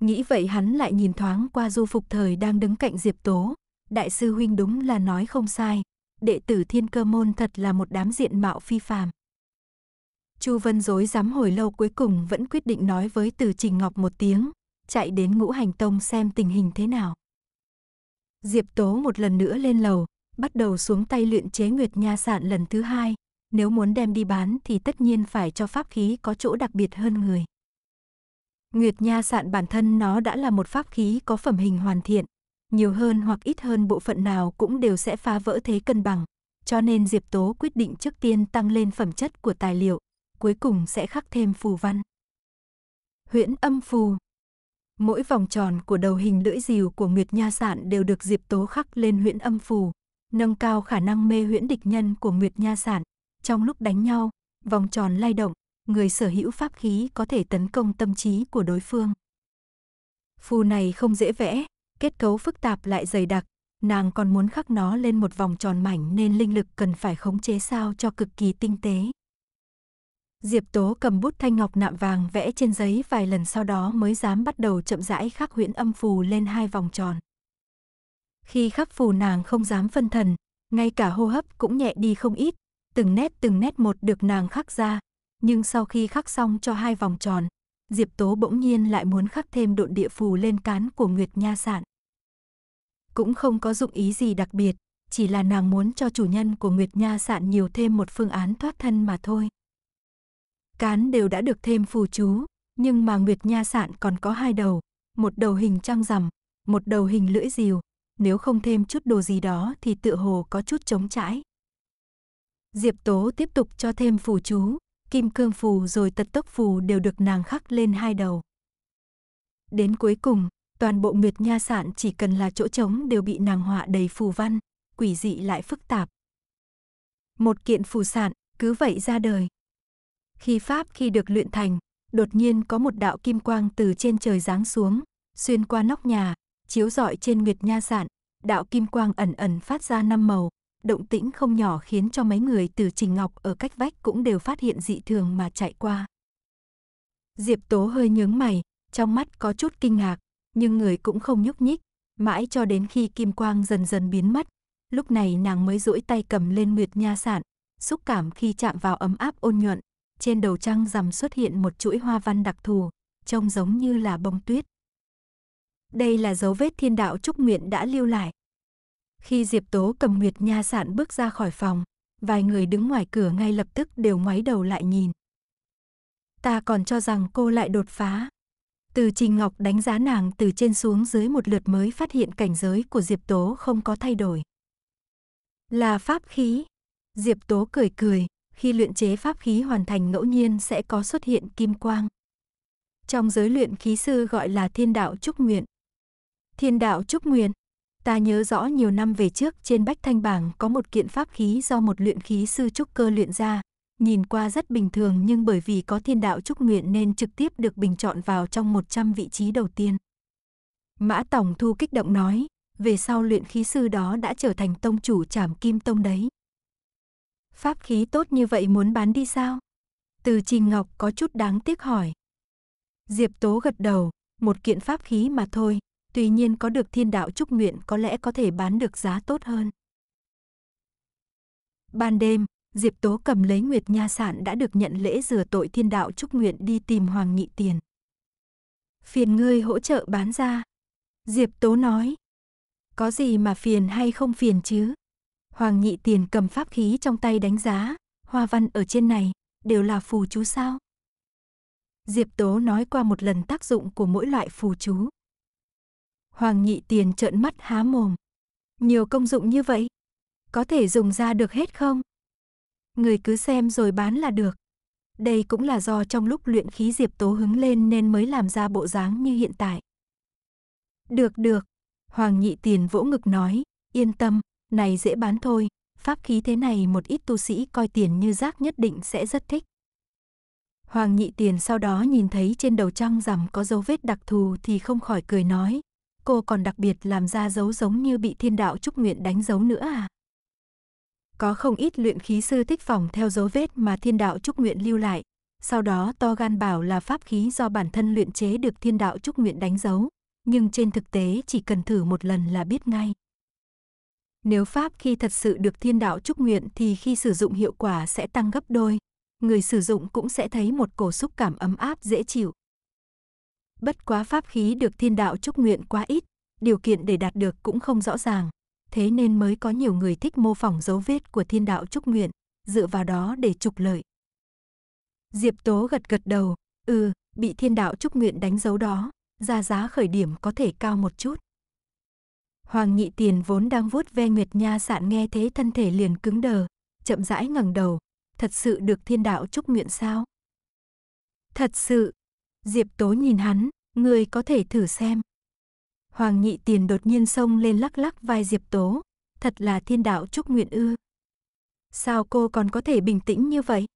Speaker 1: Nghĩ vậy hắn lại nhìn thoáng qua du phục thời đang đứng cạnh Diệp Tố. Đại sư huynh đúng là nói không sai. Đệ tử thiên cơ môn thật là một đám diện mạo phi phàm. Chu Vân dối dám hồi lâu cuối cùng vẫn quyết định nói với Từ Trình Ngọc một tiếng, chạy đến ngũ hành tông xem tình hình thế nào. Diệp Tố một lần nữa lên lầu, bắt đầu xuống tay luyện chế Nguyệt Nha Sạn lần thứ hai, nếu muốn đem đi bán thì tất nhiên phải cho pháp khí có chỗ đặc biệt hơn người. Nguyệt Nha sạn bản thân nó đã là một pháp khí có phẩm hình hoàn thiện, nhiều hơn hoặc ít hơn bộ phận nào cũng đều sẽ phá vỡ thế cân bằng, cho nên Diệp Tố quyết định trước tiên tăng lên phẩm chất của tài liệu, cuối cùng sẽ khắc thêm phù văn. Huyễn âm phù Mỗi vòng tròn của đầu hình lưỡi rìu của Nguyệt Nha sạn đều được Diệp Tố khắc lên huyễn âm phù, nâng cao khả năng mê huyễn địch nhân của Nguyệt Nha Sản. Trong lúc đánh nhau, vòng tròn lay động, người sở hữu pháp khí có thể tấn công tâm trí của đối phương. Phù này không dễ vẽ, kết cấu phức tạp lại dày đặc, nàng còn muốn khắc nó lên một vòng tròn mảnh nên linh lực cần phải khống chế sao cho cực kỳ tinh tế. Diệp Tố cầm bút thanh ngọc nạm vàng vẽ trên giấy vài lần sau đó mới dám bắt đầu chậm rãi khắc huyễn âm phù lên hai vòng tròn. Khi khắc phù nàng không dám phân thần, ngay cả hô hấp cũng nhẹ đi không ít, từng nét từng nét một được nàng khắc ra. Nhưng sau khi khắc xong cho hai vòng tròn, Diệp Tố bỗng nhiên lại muốn khắc thêm độn địa phù lên cán của Nguyệt Nha Sạn. Cũng không có dụng ý gì đặc biệt, chỉ là nàng muốn cho chủ nhân của Nguyệt Nha Sạn nhiều thêm một phương án thoát thân mà thôi. Cán đều đã được thêm phù chú, nhưng mà Nguyệt Nha Sạn còn có hai đầu, một đầu hình trăng rằm, một đầu hình lưỡi diều nếu không thêm chút đồ gì đó thì tựa hồ có chút trống trãi. Diệp Tố tiếp tục cho thêm phù chú, kim cương phù rồi tật tốc phù đều được nàng khắc lên hai đầu. Đến cuối cùng, toàn bộ Nguyệt Nha Sạn chỉ cần là chỗ trống đều bị nàng họa đầy phù văn, quỷ dị lại phức tạp. Một kiện phù sạn cứ vậy ra đời. Khi pháp khi được luyện thành, đột nhiên có một đạo kim quang từ trên trời giáng xuống, xuyên qua nóc nhà, chiếu rọi trên Nguyệt Nha sạn đạo kim quang ẩn ẩn phát ra năm màu, động tĩnh không nhỏ khiến cho mấy người từ Trình Ngọc ở cách vách cũng đều phát hiện dị thường mà chạy qua. Diệp Tố hơi nhướng mày, trong mắt có chút kinh ngạc, nhưng người cũng không nhúc nhích, mãi cho đến khi kim quang dần dần biến mất, lúc này nàng mới duỗi tay cầm lên Nguyệt Nha sạn xúc cảm khi chạm vào ấm áp ôn nhuận, trên đầu trăng rằm xuất hiện một chuỗi hoa văn đặc thù, trông giống như là bông tuyết đây là dấu vết thiên đạo trúc nguyện đã lưu lại. Khi Diệp Tố cầm Nguyệt Nha Sạn bước ra khỏi phòng, vài người đứng ngoài cửa ngay lập tức đều ngoái đầu lại nhìn. Ta còn cho rằng cô lại đột phá. Từ Trình Ngọc đánh giá nàng từ trên xuống dưới một lượt mới phát hiện cảnh giới của Diệp Tố không có thay đổi. Là pháp khí. Diệp Tố cười cười, khi luyện chế pháp khí hoàn thành ngẫu nhiên sẽ có xuất hiện kim quang. Trong giới luyện khí sư gọi là thiên đạo trúc nguyện. Thiên đạo chúc nguyện. Ta nhớ rõ nhiều năm về trước trên bách thanh bảng có một kiện pháp khí do một luyện khí sư trúc cơ luyện ra. Nhìn qua rất bình thường nhưng bởi vì có thiên đạo chúc nguyện nên trực tiếp được bình chọn vào trong 100 vị trí đầu tiên. Mã Tổng Thu kích động nói, về sau luyện khí sư đó đã trở thành tông chủ trảm kim tông đấy. Pháp khí tốt như vậy muốn bán đi sao? Từ Trình Ngọc có chút đáng tiếc hỏi. Diệp Tố gật đầu, một kiện pháp khí mà thôi, tuy nhiên có được thiên đạo chúc nguyện có lẽ có thể bán được giá tốt hơn. Ban đêm, Diệp Tố cầm lấy Nguyệt Nha Sản đã được nhận lễ rửa tội thiên đạo chúc nguyện đi tìm Hoàng Nghị Tiền. Phiền ngươi hỗ trợ bán ra. Diệp Tố nói. Có gì mà phiền hay không phiền chứ? Hoàng Nghị Tiền cầm pháp khí trong tay đánh giá, hoa văn ở trên này, đều là phù chú sao? Diệp Tố nói qua một lần tác dụng của mỗi loại phù chú. Hoàng Nhị Tiền trợn mắt há mồm. Nhiều công dụng như vậy, có thể dùng ra được hết không? Người cứ xem rồi bán là được. Đây cũng là do trong lúc luyện khí Diệp Tố hứng lên nên mới làm ra bộ dáng như hiện tại. Được được, Hoàng Nhị Tiền vỗ ngực nói, yên tâm, này dễ bán thôi, pháp khí thế này một ít tu sĩ coi tiền như rác nhất định sẽ rất thích. Hoàng Nhị Tiền sau đó nhìn thấy trên đầu trăng rằm có dấu vết đặc thù thì không khỏi cười nói, cô còn đặc biệt làm ra dấu giống như bị thiên đạo trúc nguyện đánh dấu nữa à? Có không ít luyện khí sư thích phòng theo dấu vết mà thiên đạo trúc nguyện lưu lại, sau đó to gan bảo là pháp khí do bản thân luyện chế được thiên đạo trúc nguyện đánh dấu, nhưng trên thực tế chỉ cần thử một lần là biết ngay. Nếu pháp khi thật sự được thiên đạo trúc nguyện thì khi sử dụng hiệu quả sẽ tăng gấp đôi, người sử dụng cũng sẽ thấy một cổ xúc cảm ấm áp dễ chịu, Bất quá pháp khí được thiên đạo chúc nguyện quá ít, điều kiện để đạt được cũng không rõ ràng. Thế nên mới có nhiều người thích mô phỏng dấu vết của thiên đạo chúc nguyện, dựa vào đó để trục lợi. Diệp Tố gật gật đầu, ừ, bị thiên đạo chúc nguyện đánh dấu đó, ra giá khởi điểm có thể cao một chút. Hoàng nhị tiền vốn đang vuốt ve Nguyệt Nha sạn nghe thế thân thể liền cứng đờ, chậm rãi ngẩng đầu, thật sự được thiên đạo chúc nguyện sao? Thật sự, Diệp Tố nhìn hắn, ngươi có thể thử xem. Hoàng nhị tiền đột nhiên xông lên lắc lắc vai Diệp Tố, thật là thiên đạo chúc nguyện ư. Sao cô còn có thể bình tĩnh như vậy?